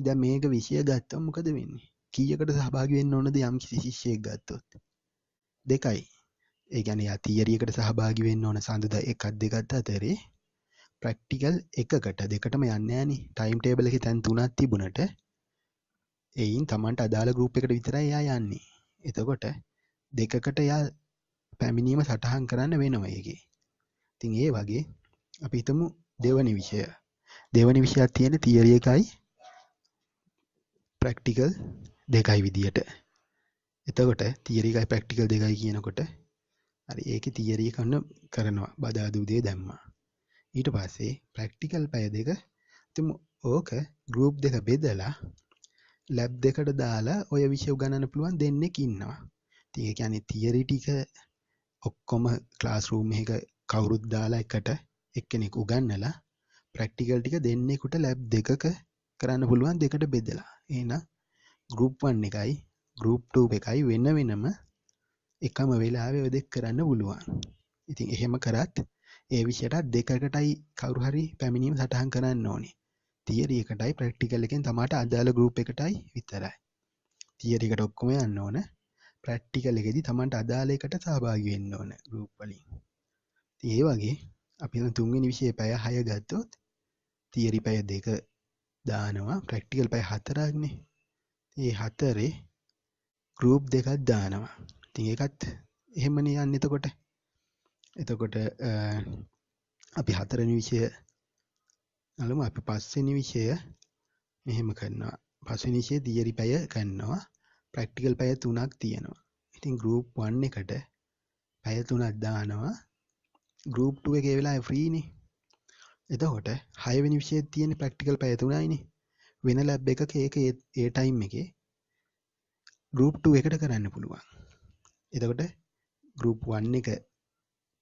ඉද මේක විෂය ගත්තම් මොකද වෙන්නේ කියකට සහභාගවෙන්න ඕනද යම් ශිෂ්‍යයක් ගත්තොත් දෙකයි ඒගැන අතීරියකට සහභාගිවෙන්න ඕන සඳුද එකක් දෙගත්තා අතරේ ප්‍රැක්ටිකල් එකකට දෙකටම යන්නේ නෑනේ ටයිම් ටේබල් එකේ තැන් තුනක් තිබුණට එයින් Tamanට අදාළ ගෲප් එකට විතරයි එයා යන්නේ. එතකොට දෙකකට එයා පැමිණීම සටහන් කරන්න වෙනවා ඒකේ. ඉතින් ඒ වගේ අපි හිතමු දෙවනි විෂය. දෙවනි විෂයක් තියෙන තියරි එකයි ප්‍රැක්ටිකල් දෙකයි විදියට. එතකොට තියරි එකයි ප්‍රැක්ටිකල් දෙකයි කියනකොට හරි ඒකේ තියරි කරන කරනවා බදාදු උදේ දැම්මා. ඊට පස්සේ ප්‍රක්ටිකල් පැය දෙක තුම ඕක ගරුප් දෙක බෙදලා ලැබ් දෙකට දාලා ඔය විෂය ගණන පුළුවන් දෙන්නෙක් ඉන්නවා තිය ගැන තියරිටික ඔක්කොම ක්ලාස්රූම් එක කවුරුත් දාලා එකට එක්කෙනෙක් උගන්නලා ප්‍රක්ටිකල් ටික දෙන්නෙකුට ලැබ් දෙකක කරන්න පුළුවන් දෙකට බෙදලා එන ගරුප්වන් එකයි ගරුප්ටූ එකයි වෙන වෙනම එකම වෙලාවෙ දෙක් කරන්න පුළුවන් ඉතින් එහෙම කරත් ඒ විෂයට දෙකකටයි කවරුහරි පැමිණීම සටහන් කරන්න ඕනේ තියරියකටයි ප්‍රක්ටිකල් එකෙන් තමාට අදාළ ගරුප් එකටයි විතරයි තියරිකට ඔක්කොම යන්න ඕන ප්‍රක්ටිකල් එකෙදි තමන්ට අදාළයකට සහභාගිවෙන්න ඕන ගරුප්වලින් ඒ වගේ අපි තුන්ගෙන විෂය පැය හය ගත්තොත් තියරි පැය දෙක දානවා ප්‍රක්ටිකල් පැය හතරක්නේ ඒ හතරේ ගරුප් දෙකත් දානවා තිඒකත් එහෙමනි යන්න එතකොට එතකොට අපි හතරනි විෂය අලුම අපි පස්සෙනි විෂය මෙහෙම කරනවා පසනිශය දියරි පැය ගන්නවා ප්‍රක්ටිකල් පැය තුනක් තියෙනවා ඉතින් ගරුප් වන්න එකට පැය තුනක් දානවා ගරුප්ටුව එක වෙලා ෆ්‍රීනි එතකොට හයවනි විෂය තියෙන ප්‍රක්ටිකල් පැය තුනයිනි වෙන ලැබ් එක ඒක ඒ ටයිම් එක ගරුප්ට එකට කරන්න පුළුවන් එතකොට ගරුප් වන්න එක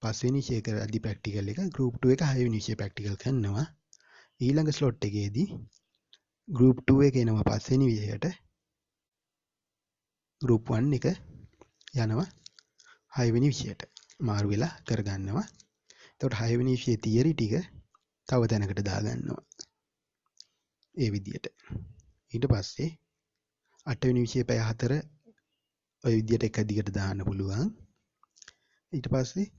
පස්වෙනි ෂේ කරද්දි ප්‍රැක්ටිකල් එක ගෲප් 2 එක හයවෙනි විෂය ප්‍රැක්ටිකල් කරනවා ඊළඟ ස්ලොට් එකේදී ගෲප් 2 එක එනවා පස්වෙනි විෂයට ගෲප් 1 එක යනවා හයවෙනි විෂයට මාරු වෙලා කරගන්නවා එතකොට හයවෙනි විෂයේ තියරි ටික තව තැනකට දාගන්නවා ඒ විදියට ඊට පස්සේ අටවෙනි විෂය පැය හතර ඔය විදියට එක දිගට දාන්න පුළුවන් ඊට පස්සේ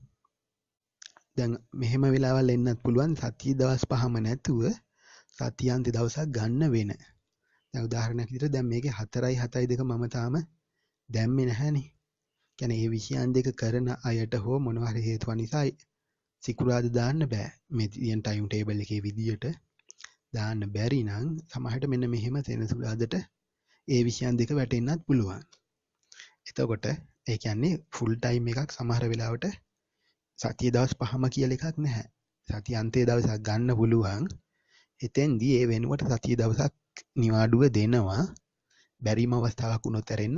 දැන් මෙහෙම වෙලාවල් එන්නත් පුළුවන් සතිය දවස් පහම නැතුව සතියන්ති දවසක් ගන්න වෙන. දැන් උදාහරණයක් විදිහට දැන් මේකේ 4යි 7යි දෙක මම තාම දැම්මේ නැහනේ. කියන්නේ මේ විෂයන් දෙක කරන අයට හෝ මොනවා හරි හේතුව නිසා සිකුරාද දාන්න බෑ. මේ තියෙන ටයිම් ටේබල් එකේ විදියට දාන්න බැරි නම් සමහරට මෙන්න මෙහෙම සෙනසුරාදට ඒ විෂයන් දෙක වැටෙන්නත් පුළුවන්. එතකොට ඒ කියන්නේ ෆුල් ටයිම් එකක් සමහර වෙලාවට සතිය දවස් පහම කියල එකක් නැහැ සති අන්තය දවසක් ගන්න පුළුවන් එතැන්දී ඒ වෙනුවට සතිය දවසක් නිවාඩුව දෙනවා බැරිම අවස්ථාවක් උනොතරෙන්න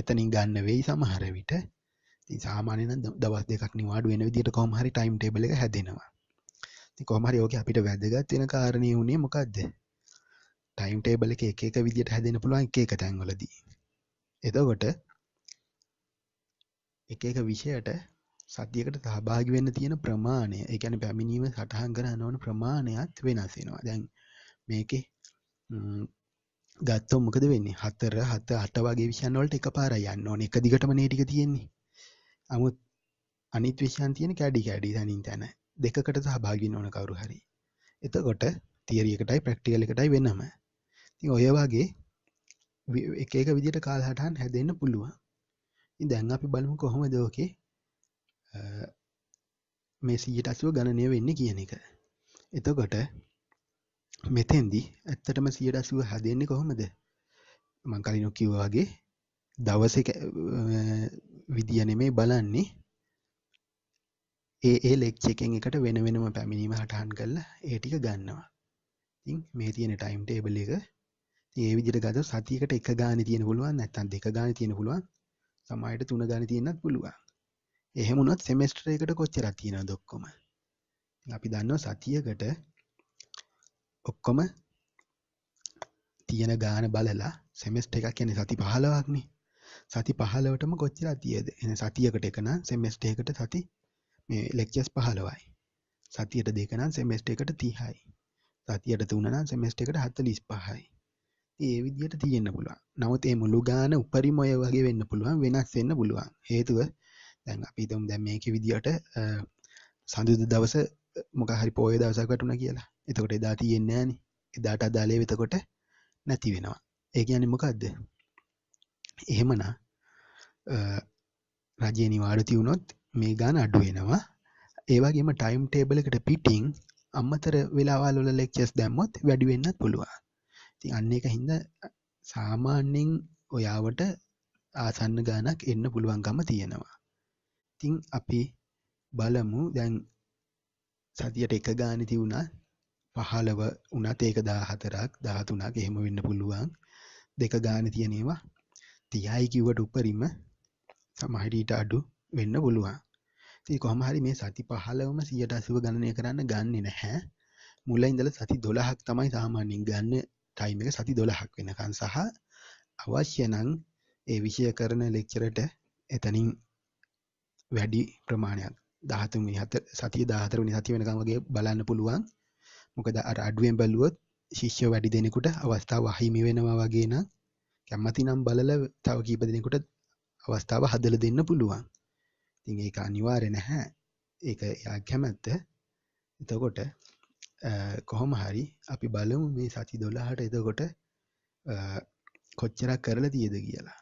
එතනින් ගන්න වෙයි සමහර විට ඉතින් සාමාන්‍යයෙන් දවස් දෙකක් නිවාඩු වෙන විදිහට කොහොම හරි ටයිම් ටේබල් එක හැදෙනවා. ඉතින් කොහොම හරි ඕකේ අපිට වැදගත් වෙන කාරණේ උනේ මොකද්ද? ටයිම් ටේබල් එක එක එක විදිහට හැදෙන්න පුළුවන් එක එක තැන්වලදී. එතකොට එක එක විෂයට සතියකට සහභාගි වෙන්න තියෙන ප්‍රමාණය එකන පැමිණීම සටහන් කරන්න ඕන ප්‍රමාණයත් වෙනස්සෙනවා දැන් මේකේ ගත්තො මොකද වෙන්නේ හතර හත අට වගේ විෂයන්වලට එක පාර යන්න ඕන එක දිගටම නේටික තියෙන්නේ අමුත් අනිත් විෂයන් තියෙන කැඩි කැඩි තනින් තැන දෙකකට සහභාගින්න ඕන කවරු හරි එතකොට තියරියකටයි ප්‍රක්ටිකල එකටයි වෙනම ති ඔය වගේ එක එක විදිට කාල්හටන් හැදන්න පුළුවන් දැන් අපි බලමු කොහොම දෝකේ මේ සීට අසුව ගණනය වෙන්න කියන එක එතකොට මෙතෙන්දි ඇත්තටම සියට අසුව හදෙන්නේ කොහොමද මංකලිනො කිව්වාගේ දවස විදියන මේ බලන්නේ ඒ ලෙක්ෂ එකෙන් එකට වෙන වෙනම පැමිණීම හටහන් කරලා ඒටික ගන්නවා ඉතින් මේ තියෙන ටයිම් ටේබල එක ඒ විදිහට ගත සතියකට එක ගාන තියෙන පුළුවන් නැත්නම් දෙක ගාන තියෙන පුළුවන් සමහරට තුන ගාන තියෙනත් පුළුවන් එහෙමුණොත් සෙමෙස්ට්‍ර එකට කොච්චර තියෙන දොක්කොම අපි දන්න සතියකට ඔක්කොම තියෙන ගාන බලලා සෙමෙස්ට එකක් කියන්නේ සති පහලවක්නේ සති පහලවටම කොච්චර තියද එන සතියකට එකන සෙමෙස්ට එකට සති මේ ලෙක්චස් පහලවයි සතියට දෙකනම් සෙමෙස්ට එකට තිහයි සතියට තුනනම් සෙමෙස්ට එකට හත්ත ලිස් පහයි ඒ විදියට තියෙන්න්න පුළුවන් නමුත් ඒ මුළු ගාන උපරිමොය වගේ වෙන්න පුළුවන් වෙනස් වෙන්න පුළුවන් හේතුව දැන් අපි තුම් දැම් මේක විදිහට සඳුද දවස මොක හරි පෝය දවසක් වැටුන කියලා එතකොට එදා තියෙන්නේන එදාට අදාලේ වෙතකොට නැති වෙනවා ඒ කියන්නේ මොකක්ද එහෙමන රජය නිවාඩති වුණොත් මේ ගාන අඩුවෙනවා ඒවාගේම ටයිම් ටේබලකට පිටිං අම්මතර වෙලාවාලොල ලෙක්චස් දැම්මොත් වැඩිවෙන්නත් පුළුවන් ති අන්න එක හින්ද සාමාන්‍යෙන් ඔයාවට ආසන්න ගානක් එන්න පුළුවන්කම තියෙනවා ඉතින් අපි බලමු දැන් සතියට එක ගානති වුණත් පහළව වනත් ඒක දාහතරක් දාහතුනක් එහෙම වෙන්න පුළුවන් දෙක ගාන තියනේවා තියයි කිවට උපරිම සමහරීට අඩු වෙන්න පුළුවන් ති කොහමහරි මේ සති පහලවම සියට අසුව ගණනය කරන්න ගන්න නැහැ මුල ඉඳල සති දොළහක් තමයි සාමාන්‍යෙන් ගන්න ටයිම එක සති දොළහක් වෙනකන් සහ අවශ්‍යනං ඒ විෂය කරන ලෙක්චරට එතනින් වැඩි ප්‍රමාණයක් දහතුනි හත සතිය දාහතරනි සති වෙනකමගේ බලන්න පුළුවන් මොකද අර අඩුවෙන් බැලුවොත් ශිෂ්‍ය වැඩි දෙනෙකුට අවස්ථාව අහිමි වෙනවා වගේ නම් කැමති නම් බලල තව කීප දෙනෙකුට අවස්ථාව හදල දෙන්න පුළුවන් ඉතින් ඒක අනිවාර්ය නැහැ ඒක එයා කැමැත්ත එතකොට කොහොම හරි අපි බලමු මේ සති 12ට එතකොට කොච්චරක් කරලා තියද කියලා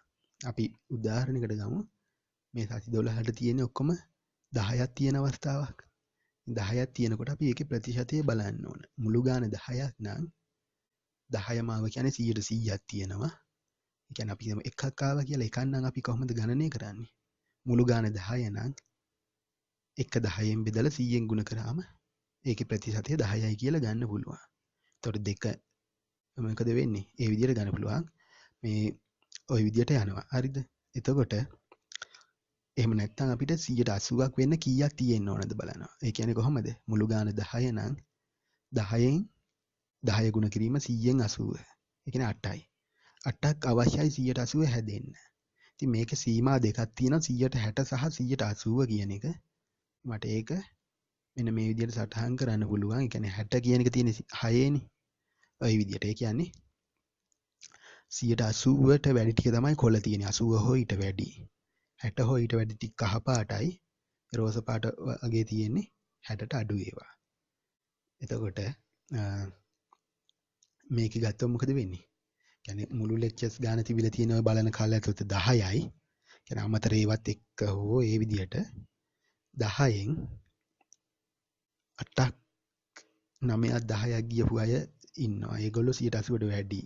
අපි උදාහරණයකට ගමු මේ සති දොළහට තියෙන ඔක්කොම දහයත් තියෙන අවස්ථාවක් දහයත් තියෙනකොට අපි ඒක ප්‍රතිශතය බලන්න ඕන මුළු ගාන දහයක් නම් දහයමාව කියන සීට සීයක් තියෙනවා එකැන අපි එකක් කාව කියලා එකන්නම් අපි කොහොමද ගණනය කරන්නේ මුළු ගාන දහයනං එක දහයෙන් බෙදල සීයෙන් ගුණ කරාම ඒක ප්‍රතිශතය දහයයි කියලා ගන්න පුළුවන් තොට දෙක මකද වෙන්නේ ඒ විදියට ගණ පුළුවන් මේ ඔය විදියට යනවා අරිද එතකොට එහම නැත්තන් අපිට සියට අසුවක් වෙන්න කියක් තියෙන්න්න ඕනද බලනවා ඒ කියන කොහොමද මුළු ගාන දහය නං දහයෙන් දහය ගුණ කිරීම සීයෙන් අසුව එකන අට්ටයි අට්ටක් අවශ්‍යයි සියට අසුව හැදෙන්න ති මේක සීමා දෙකත් තියෙන සියට හැට සහ සියට අසුව කියන එක මට ඒක මෙන මේ විදියට සටහන් කරන්න පුළුවන් එකන හැට කියන එක තියෙන හයේනි ඔයි විදියට ඒ කියන්නේ සියට අසුවට වැඩිටික තමයි කොල තියෙන අසුව හෝ ඉට වැඩී හැට හෝ ඊට වැඩි ටික් කහපාටයි රෝස පාට වගේ තියෙන්නේ හැටට අඩු ඒවා එතකොට මේක ගත්තොත් මොකද වෙන්නේ කියන්නේ මුළු ලෙක්චර්ස් ගාන තිබිලා තියෙන ඔය බලන කාලය ඇතුළත 10යි කියන්නේ අමතර ඒවත් එක්ක හෝ ඒ විදිහට 10න් 8ක් 9ක් 10ක් ගියපු අය ඉන්නවා. ඒගොල්ලෝ 80ට වැඩි.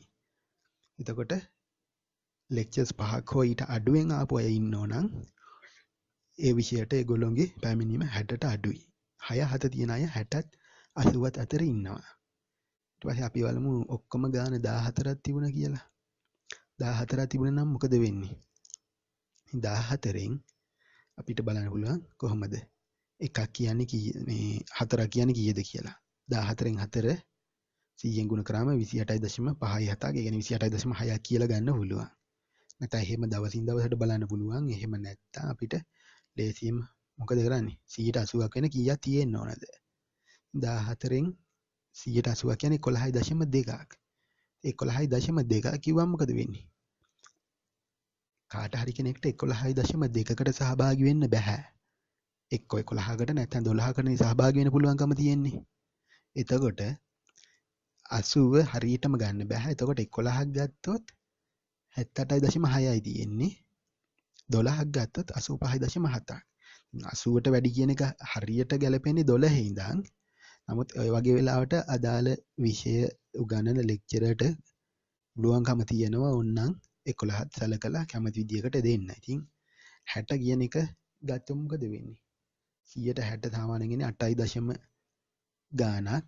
එතකොට ලෙක්චර්ස් පහක් හෝ ඊට අඩුවෙන් ආපු අය ඉන්නවනම් ඒ විෂයට ඒගොල්ලොන්ගේ පැමිණීම හැටට අඩුයි. හය හත තියෙන අය හැටත් අසුවත් අතර ඉන්නවා. ඊට අපි වලමු ඔක්කොම ගාන 14ක් තිබුණා කියලා. 14ක් තිබුණා නම් මොකද වෙන්නේ? 14න් අපිට බලන්න පුළුවන් කොහොමද? එකක් කියන්නේ කී මේ හතරක් කියන්නේ කීයද කියලා. 14න් 4 100ෙන් ගුණ කරාම 28.57 ඒ කියන්නේ 28.6 කියලා ගන්න පුළුවන්. නැත එහෙම දවසින් දවසට බලන්න පුළුවන් එහෙම නැත්තා අපිට ලේසිම් මොකද කරන්නේ සීට අසුවක් වෙන කියා තියෙන් ඕනද දාහතරෙන් සීට අසුවක් යන කොළහයි දශම දෙකක් ඒ කොළහයි දශම දෙක කිවම්මකද වෙන්නේ කාටහරි කෙනෙක්ට එකොළහයි දශම දෙකකට සහභාගි වෙන්න බැහැ එක්කොයි කොළහකට නැත්තැන් දොළහකරන සහභාගි වෙන පුළුවන්කම තියෙන්නේ එතකොට අසුව හරියටම ගන්න බැහැ එතකොට එකොළහක් ගත්තොත් හැත්තටයි දශම හයයි තියෙන්නේ දොළහක් ගත්තත් අසූ පහයි දශම හතක් අසුවට වැඩි කියන එක හරියට ගැලපෙන්නේ දොළහෙහිදන් නමුත් ඔය වගේ වෙලාවට අදාළ විෂය උගණන ලෙක්චරට පුළුවන්කම තියෙනවා ඔන්නම් එකොළහත් සැල කලා කැමති විදිියකට දෙන්න ඉතින් හැට කියන එක ගත්තමුකද වෙන්නේ සියට හැට තාමානගෙන අටයි දශම ගානක්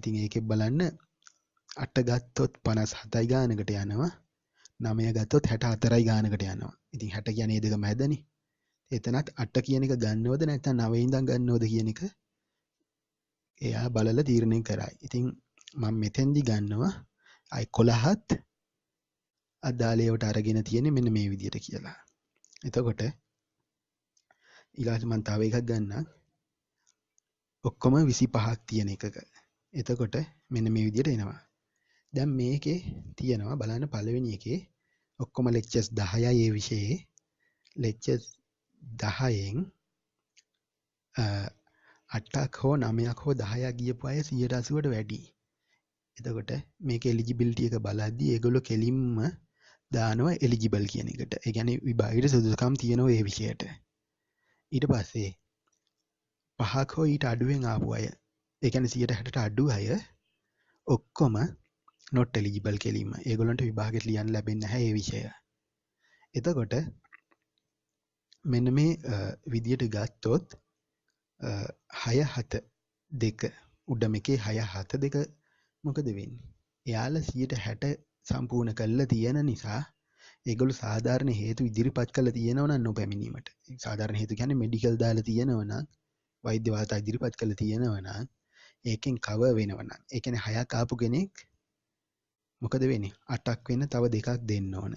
ඉතින් ඒක බලන්න අට ගත්තොත් පනස් හතයි ගානකට යනවා නමය ගත්තොත් හැට අතරයි ගානකට යනවා ඉතින් හැට කියන ඒ දෙකම හැදනි එතනත් අට කියන එක ගන්නවද නැත්නම් නවයින්දන් ගන්නවද කියන එක එයා බලල තීරණය කරයි ඉතින් මම මෙතෙන්දි ගන්නවා අයි කොළහත් අදාලේවට අරගෙන තියෙන මෙන්න මේ විදියට කියලා එතකොට ඉලාට මන් තව එකක් ගන්න ඔක්කොම විසි පහක් තියෙන එකක එතකොට මෙන්න මේ විදියට එනවා දැන් මේකේ තියෙනවා බලන්න පළවෙනි එකේ ඔක්කොම ලෙක්චර්ස් 10යි ඒ විෂයේ ලෙක්චර්ස් 10න් අටක් හෝ නමයක් හෝ දහයක් ගියපු අය සියට අසුවට වැඩි එතකොට මේක එලිජිබිලිටිය එක බලද්දි ඒගොල්ලෝ කෙලින්ම දානවා එලිජිබල් කියන එකට ඒගැන විභාගයට සුදුකම් තියෙනවා ඒ විෂයට ඊට පස්සේ පහක් හෝ ඊට අඩුවෙන් ආපු අය එකන සියට හැටට අඩු අය ඔක්කොම නොට එලිජිබල් කෙලීම ඒගොලන්ට විභාගෙට ලියන් ලැබෙන හැ විෂය එතකොට මෙන්න මේ විදියට ගත්තොත් හය හත දෙක උඩම එකේ හය හත දෙක මොකද වෙන්නේ එයාල සියට හැට සම්පූර්ණ කල්ල තියෙන නිසා ඒගොලු සාධාරණ හේතු ඉදිරිපත් කළ තියෙනවන නොපැමිණීමට සාධාරණ හේතු ගැන මෙඩිකල් දාල තියෙනවන වෛද්‍යවාතා ඉදිරිපත් කළ තියෙනවනම් ඒකෙන් කව වෙනවනම් එකන හයකාපු කෙනෙක් මොකද වෙන්නේ? 8ක් වෙන්න තව දෙකක් දෙන්න ඕන.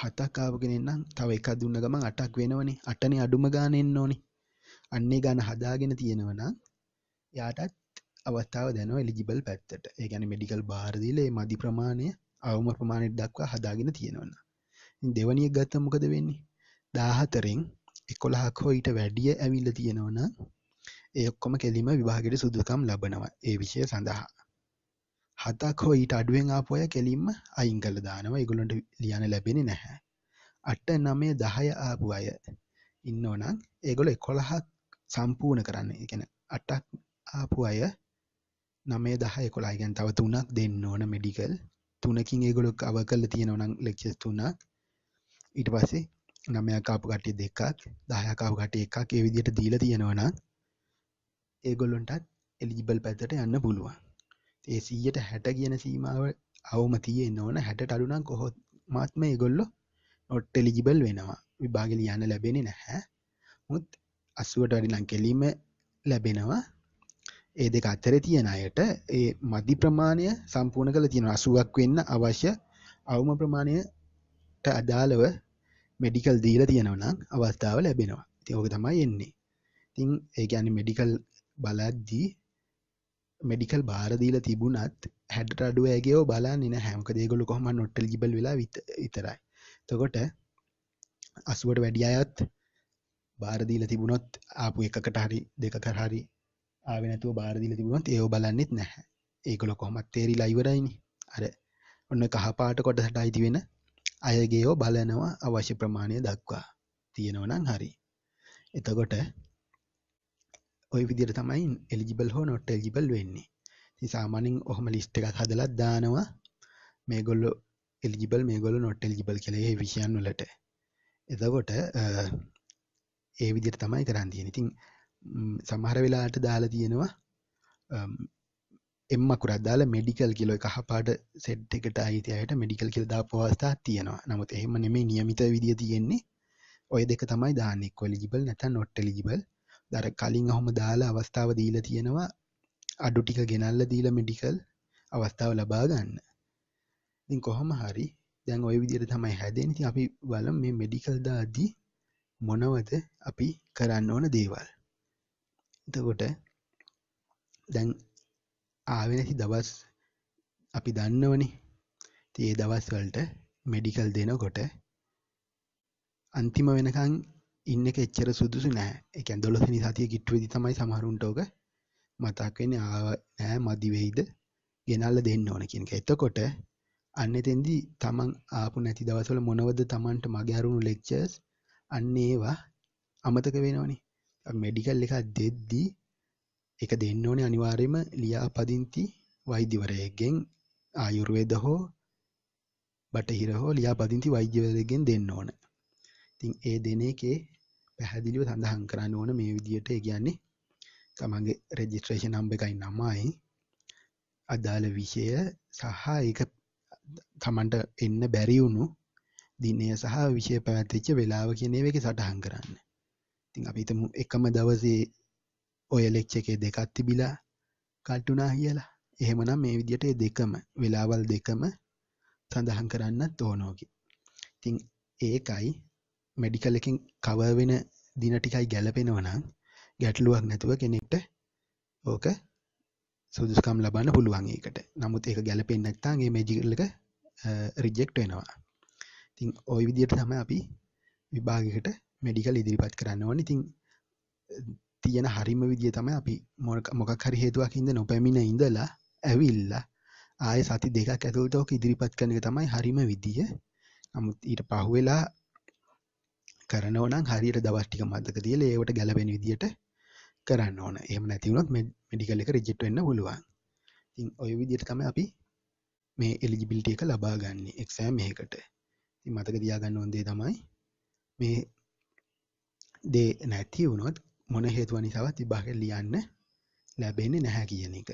7ක් ආව කෙනෙක් නම් තව එකක් දුන්න ගමන් 8ක් වෙනවනේ. 8නේ අඩුම ගාන එන්න ඕනේ. අන්නේ ගාන හදාගෙන තියෙනවා නම් එයාටත් අවස්ථාව දෙනවා එලිජිබල් පැත්තට. ඒ කියන්නේ මෙඩිකල් බාර් දීලා මේ මදි ප්‍රමාණය අවම ප්‍රමාණයට දක්වා හදාගෙන තියෙනවා නම්. ඉතින් දෙවණියෙක් ගත්තම මොකද වෙන්නේ? 14න් 11ක් හෝ ඊට වැඩිය ඇවිල්ලා තියෙනවා නම් ඒ ඔක්කොම කෙලිම විභාගයට සුදුකම් ලබනවා ඒ විෂය සඳහා හතක් හෝ ඊට අඩුවෙන් ආපු අය කෙලින්ම අයින් කරලා දානවා. ඒගොල්ලන්ට ලියන්න ලැබෙන්නේ නැහැ. 8 9 10 ආපු අය ඉන්නෝ නම් ඒගොල්ලෝ 11ක් සම්පූර්ණ කරන්න. ඒ කියන්නේ 8ක් ආපු අය 9 10 11 කියන්නේ තව තුනක් දෙන්න ඕන මෙඩිකල්. තුනකින් ඒගොල්ලෝ කවර් කරලා තියෙනවා නම් ලෙක්චර් තුනක්. ඊට පස්සේ 9ක් ආපු කට්ටිය දෙකක්, 10ක් ආපු කට්ටිය එකක් ඒ විදිහට දීලා තියෙනවා නම් ඒගොල්ලන්ටත් එලිජිබල් පැත්තට යන්න පුළුවන්. ඒ සීයට හැට කියන සීමාව අවම තිය නොන හැට අඩුනම් කොහොත් මාත්ම ඒගොල්ලො ඔට්ට ලිජිබල් වෙනවා විභාගල යන්න ලැබෙන නැහැ මුත් අස්සුවට අඩිනම් කෙලීම ලැබෙනවා ඒ දෙක අත්තර තියෙන අයට ඒ මධි ප්‍රමාණය සම්පූර්ණ කළ තියෙන අසුවක් වෙන්න අවශ්‍ය අවම ප්‍රමාණයට අදාළව මෙඩිකල් දීල තියෙනවනම් අවස්ථාව ලැබෙනවා තියෝක තමයි එන්නේ තින් ඒගැන මෙඩිකල් බලද්දී මෙඩිකල් බාරදීල තිබුණත් හැඩට අඩුවඇගේ බලා නින හැමක දේගොලු කොහම නොට ලිබල් වෙලා විතරයි තකොට අසුවට වැඩිය අයත් බාරදීල තිබුණොත් ආපු එකකට හරි දෙක කරහරි ආවෙනතුව බාරදිල තිබුණොත් ඒෝ බලන්නෙත් නැහැ ඒකොල කොහොමත් තේරි ලයිවරයිනි අර ඔන්න කහපාට කොට සට අයිති වෙන අයගේෝ බලනවා අවශ්‍ය ප්‍රමාණය දක්වා තියෙනවනං හරි එතකොට ඔය විදිහට තමයි එලිජිබල් හෝ නොට් එලිජිබල් වෙන්නේ. ඉතින් සාමාන්‍යයෙන් ඔහම ලිස්ට් එකක් හදලා දානවා මේගොල්ලෝ එලිජිබල් මේගොල්ලෝ නොට් එලිජිබල් කියලා ඒ විෂයන් වලට. එතකොට ඒ විදිහට තමයි කරන් තියෙන්නේ. ඉතින් සමහර වෙලාවට දාලා තියෙනවා එම් අකුරක් දාලා මෙඩිකල් කියලා එක කහපාට සෙට් එකට අයිති අයට මෙඩිකල් කියලා දාපු අවස්ථාවක් තියෙනවා. නමුත් එහෙම නෙමෙයි નિયમિત විදිය තියෙන්නේ. ওই දෙක තමයි දාන්නේ එක්ක එලිජිබල් නැත්නම් not eligible. දර කලින් අහොම දාලා අවස්ථාව දීලා තියෙනවා අඩු ටික ගෙනල්ලා දීලා මෙඩිකල් අවස්ථාව ලබා ගන්න. ඉතින් කොහොම හරි දැන් ওই විදිහට තමයි හැදෙන්නේ. ඉතින් අපි බලමු මේ මෙඩිකල් දාදී මොනවද අපි කරන්න ඕන දේවල්. එතකොට දැන් ආවේ නැති දවස් අපි දන්නවනේ. ඉතින් ඒ දවස් වලට මෙඩිකල් දෙනකොට අන්තිම වෙනකන් ඉන්න එක එච්චර සුදුසු නෑ එක දොලොසනි සතිය ගිට්ටුවේදි තමයි සමහරුන්ටෝක මතක්වෙන නෑ මදිවෙයිද ගෙනල්ල දෙන්න ඕන කියනක එතකොට අන්න තෙන්දි තමන් ආපු නැති දවසල මොනවද තමන්ට මගේරුණු ලෙක්චර්ස් අන්න ඒවා අමතක වෙනවනේ මෙඩිකල් එක දෙද්දී එක දෙන්න ඕනේ අනිවාර්යයෙන්ම ලියාපදිංචි වෛද්‍යවරයෙක්ගෙන් ආයුර්වේද හෝ බටහිර හෝ ලියාපදිංචි වෛද්‍යවරයෙක්ගෙන් දෙන්න ඕන. ඉතින් ඒ දෙන එකේ පැහැදිලිව සඳහන් කරන්න ඕන මේ විදියට කියන්නේ තමන්ගේ රෙජිස්ට්‍රේෂන් නම්බ එකයි නමයි අදාළ විෂය සහ ඒක තමන්ට එන්න බැරි වුණු දිනය සහ විෂය පැවැත්තිච්ච වෙලාව කියනේ එක සටහන් කරන්න ඉතින් අපි හිතමු එකම දවසේ ඔය ලෙක්ච එකේ දෙකක් තිබිලා කට්ටුනා කියලා එහෙමනම් මේ විදියට ඒ දෙකම වෙලාවල් දෙකම සඳහන් කරන්නත් ඕනෝකි ඉතින් ඒකයි මැඩිකල් එකින් කවවෙන දින ටිකයි ගැලපෙනවනම් ගැටලුවක් නැතුව කෙනෙක්ට ඕක සුදුස්කම් ලබන්න පුළුවන් ඒකට නමුත් ඒක ගැලපෙන් නැක්තාගේ මැජිල්ලක රිජෙක්ට වෙනවා තින් ඔය විදියට තම අපි විභාගකට මැඩිකල් ඉදිරිපත් කරන්න ඕනි තින් තියෙන හරිම විදිිය තම අපි මොකක් හරි හේතුවක් ඉද නොපැමිණ ඉඳලා ඇවිල්ලා ආය සති දෙකක් ඇතුළටෝක ඉදිරිපත් කරනක තමයි හරිම විදිිය නමුත් ඊට පහුවෙලා කරනවනම් හරියට දවස් ටික මතක තියලා ඒවට ගැලපෙන විදියට කරන්න ඕන. එහෙම නැති වුණොත් මෙඩිකල් එක රිජෙක්ට් වෙන්න පුළුවන්. ඉතින් ওই විදියට තමයි අපි මේ එලිජිබිලිටි එක ලබා ගන්න එක්සෑම් එකකට. ඉතින් මතක තියාගන්න ඕන දේ තමයි මේ දේ නැති වුණොත් මොන හේතුව නිසාවත් විභාගෙ ලියන්න ලැබෙන්නේ නැහැ කියන එක.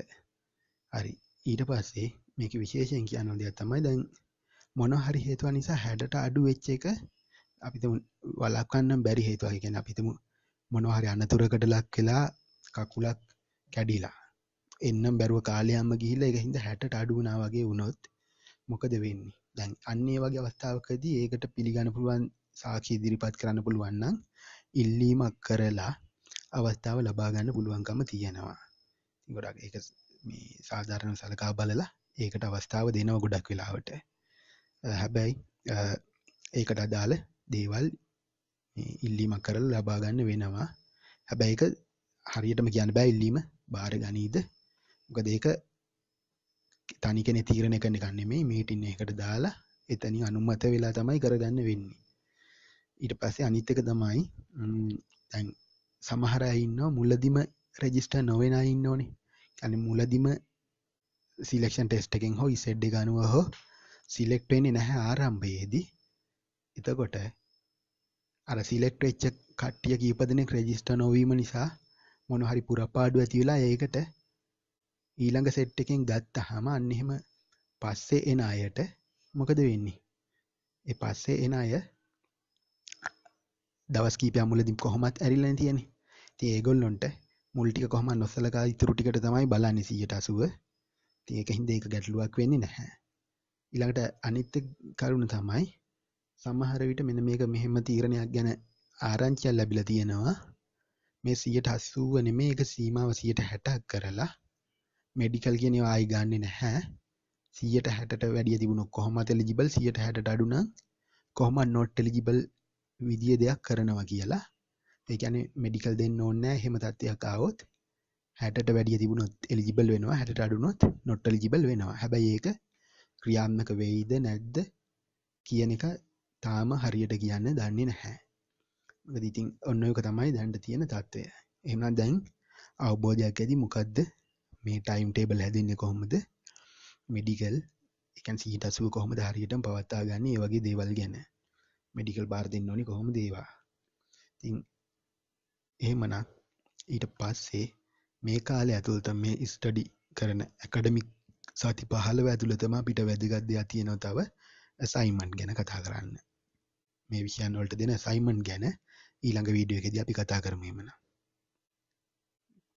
හරි. ඊට පස්සේ මේක විශේෂයෙන් කියන්න දෙයක් තමයි දැන් මොන හරි හේතුව නිසා හැඩට අඩු වෙච්ච එක අපිත වලක්කන්න බැරි හේතුවයි ගැන අපිතම මොනවහරි අනතුරකට ලක් කලා කකුලක් කැඩිලා එන්නම් බැරුව කාලයම්ම ගිහිල එක හිද හැට අඩුනා වගේ වුණොත් මොකද වෙන්නේ දැන් අන්නේ වගේ අවස්ථාවකදී ඒකට පිළිගන්න පුළුවන් සාක්ෂි ඉදිරිපත් කරන්න පුළුවන්නම් ඉල්ලීමක් කරලා අවස්ථාව ලබාගන්න පුළුවන්කම තියෙනවා ගොඩක් ඒ මේ සාධාරණ සලකා බලලා ඒකට අවස්ථාව දෙනව ගොඩක් වෙලාවට හැබැයි ඒකට අදාළ දේවල් ඉල්ලීමක් කරලා ලබා ගන්න වෙනවා. හැබැයි ඒක හරියටම කියන්න බෑ ඉල්ලීම බාර ගනීද? මොකද ඒක තනි කෙනෙක් තීරණය කරන එකක් නෙමෙයි මීටින් එකකට දාලා එතනින් අනුමත වෙලා තමයි කරගන්න වෙන්නේ. ඊට පස්සේ අනිත් එක තමයි දැන් සමහර අය ඉන්නවා මුලදිම රෙජිස්ටර් නොවෙන අය ඉන්නෝනේ. يعني මුලදිම සිලෙක්ෂන් ටෙස්ට් එකෙන් හෝ ඉසෙඩ් එක අනුව හෝ සිලෙක්ට් වෙන්නේ නැහැ ආරම්භයේදී. එතකොට අර සිලෙක්ට් වෙච්ච කට්ටිය කීප දෙනෙක් රෙජිස්ටර් නොවීම නිසා මොන හරි පුරපාඩු ඇති වෙලා ඒකට ඊළඟ සෙට් එකෙන් ගත්තාම අන්න එහෙම පස්සේ එන අයට මොකද වෙන්නේ? ඒ පස්සේ එන අය දවස් කීපයක් මුලදී කොහොමත් ඇරිලානේ තියෙන්නේ. ඉතින් ඒගොල්ලොන්ට මුල් ටික කොහොම නොසලකා ඉතුරු ටිකට තමයි බලන්නේ 180. ඉතින් ඒකින්ද ඒක ගැටලුවක් වෙන්නේ නැහැ. ඊළඟට අනිත් කරුණ තමයි සමහර විට මෙන්න මේක මෙහෙම තීරණයක් ගැන ආරංචියක් ලැබිලා තියෙනවා. මේ 180 නෙමෙයි ඒක සීමාව 160ක් කරලා මෙඩිකල් කියන ඒවා ආයි ගන්නෙ නැහැ. 160ට වැඩිය තිබුණොත් කොහොමද එලිජිබල් 160ට අඩු නම් කොහොම not eligible විදිය දෙයක් කරනවා කියලා. ඒ කියන්නේ මෙඩිකල් දෙන්න ඕනේ නැහැ එහෙම තත්ත්වයක් ආවොත්. 60ට වැඩිය තිබුණොත් එලිජිබල් වෙනවා 60ට අඩු වුණොත් not eligible වෙනවා. හැබැයි ඒක ක්‍රියාත්මක වෙයිද නැද්ද කියන එක තාම හරියට කියන්න දන්නේ නැහැ ඉතින් ඔන්නයක තමයි දැන්ට තියෙන තත්ත්වය එම දැන් අවබෝධයක් ඇති මොකක්ද මේ ටයිම් ටේබල් හැදන්න කොහොමද මෙඩිකල් එකන් සීටසුව කොහොම ධාරියටම පවත්තා ගන්න ඒ වගේ දේවල් ගැන මෙඩිකල් බාර් දෙන්න ඕනි කොහොම දේවා තින් එහෙමන ඊට පස්සේ මේ කාලය ඇතුළත මේ ස්ටඩි කරන ඇකඩමික් සති පහල ඇතුළතම පිට වැදගත් දෙයක් තියෙනව තව ඇසයිමන්් ගැන කතා කරන්න මේ විෂයන් වලට දෙන සයිමන් ගැන ඊළඟ වීඩියෝ එකේදී අපි කතා කරමු එමනම්.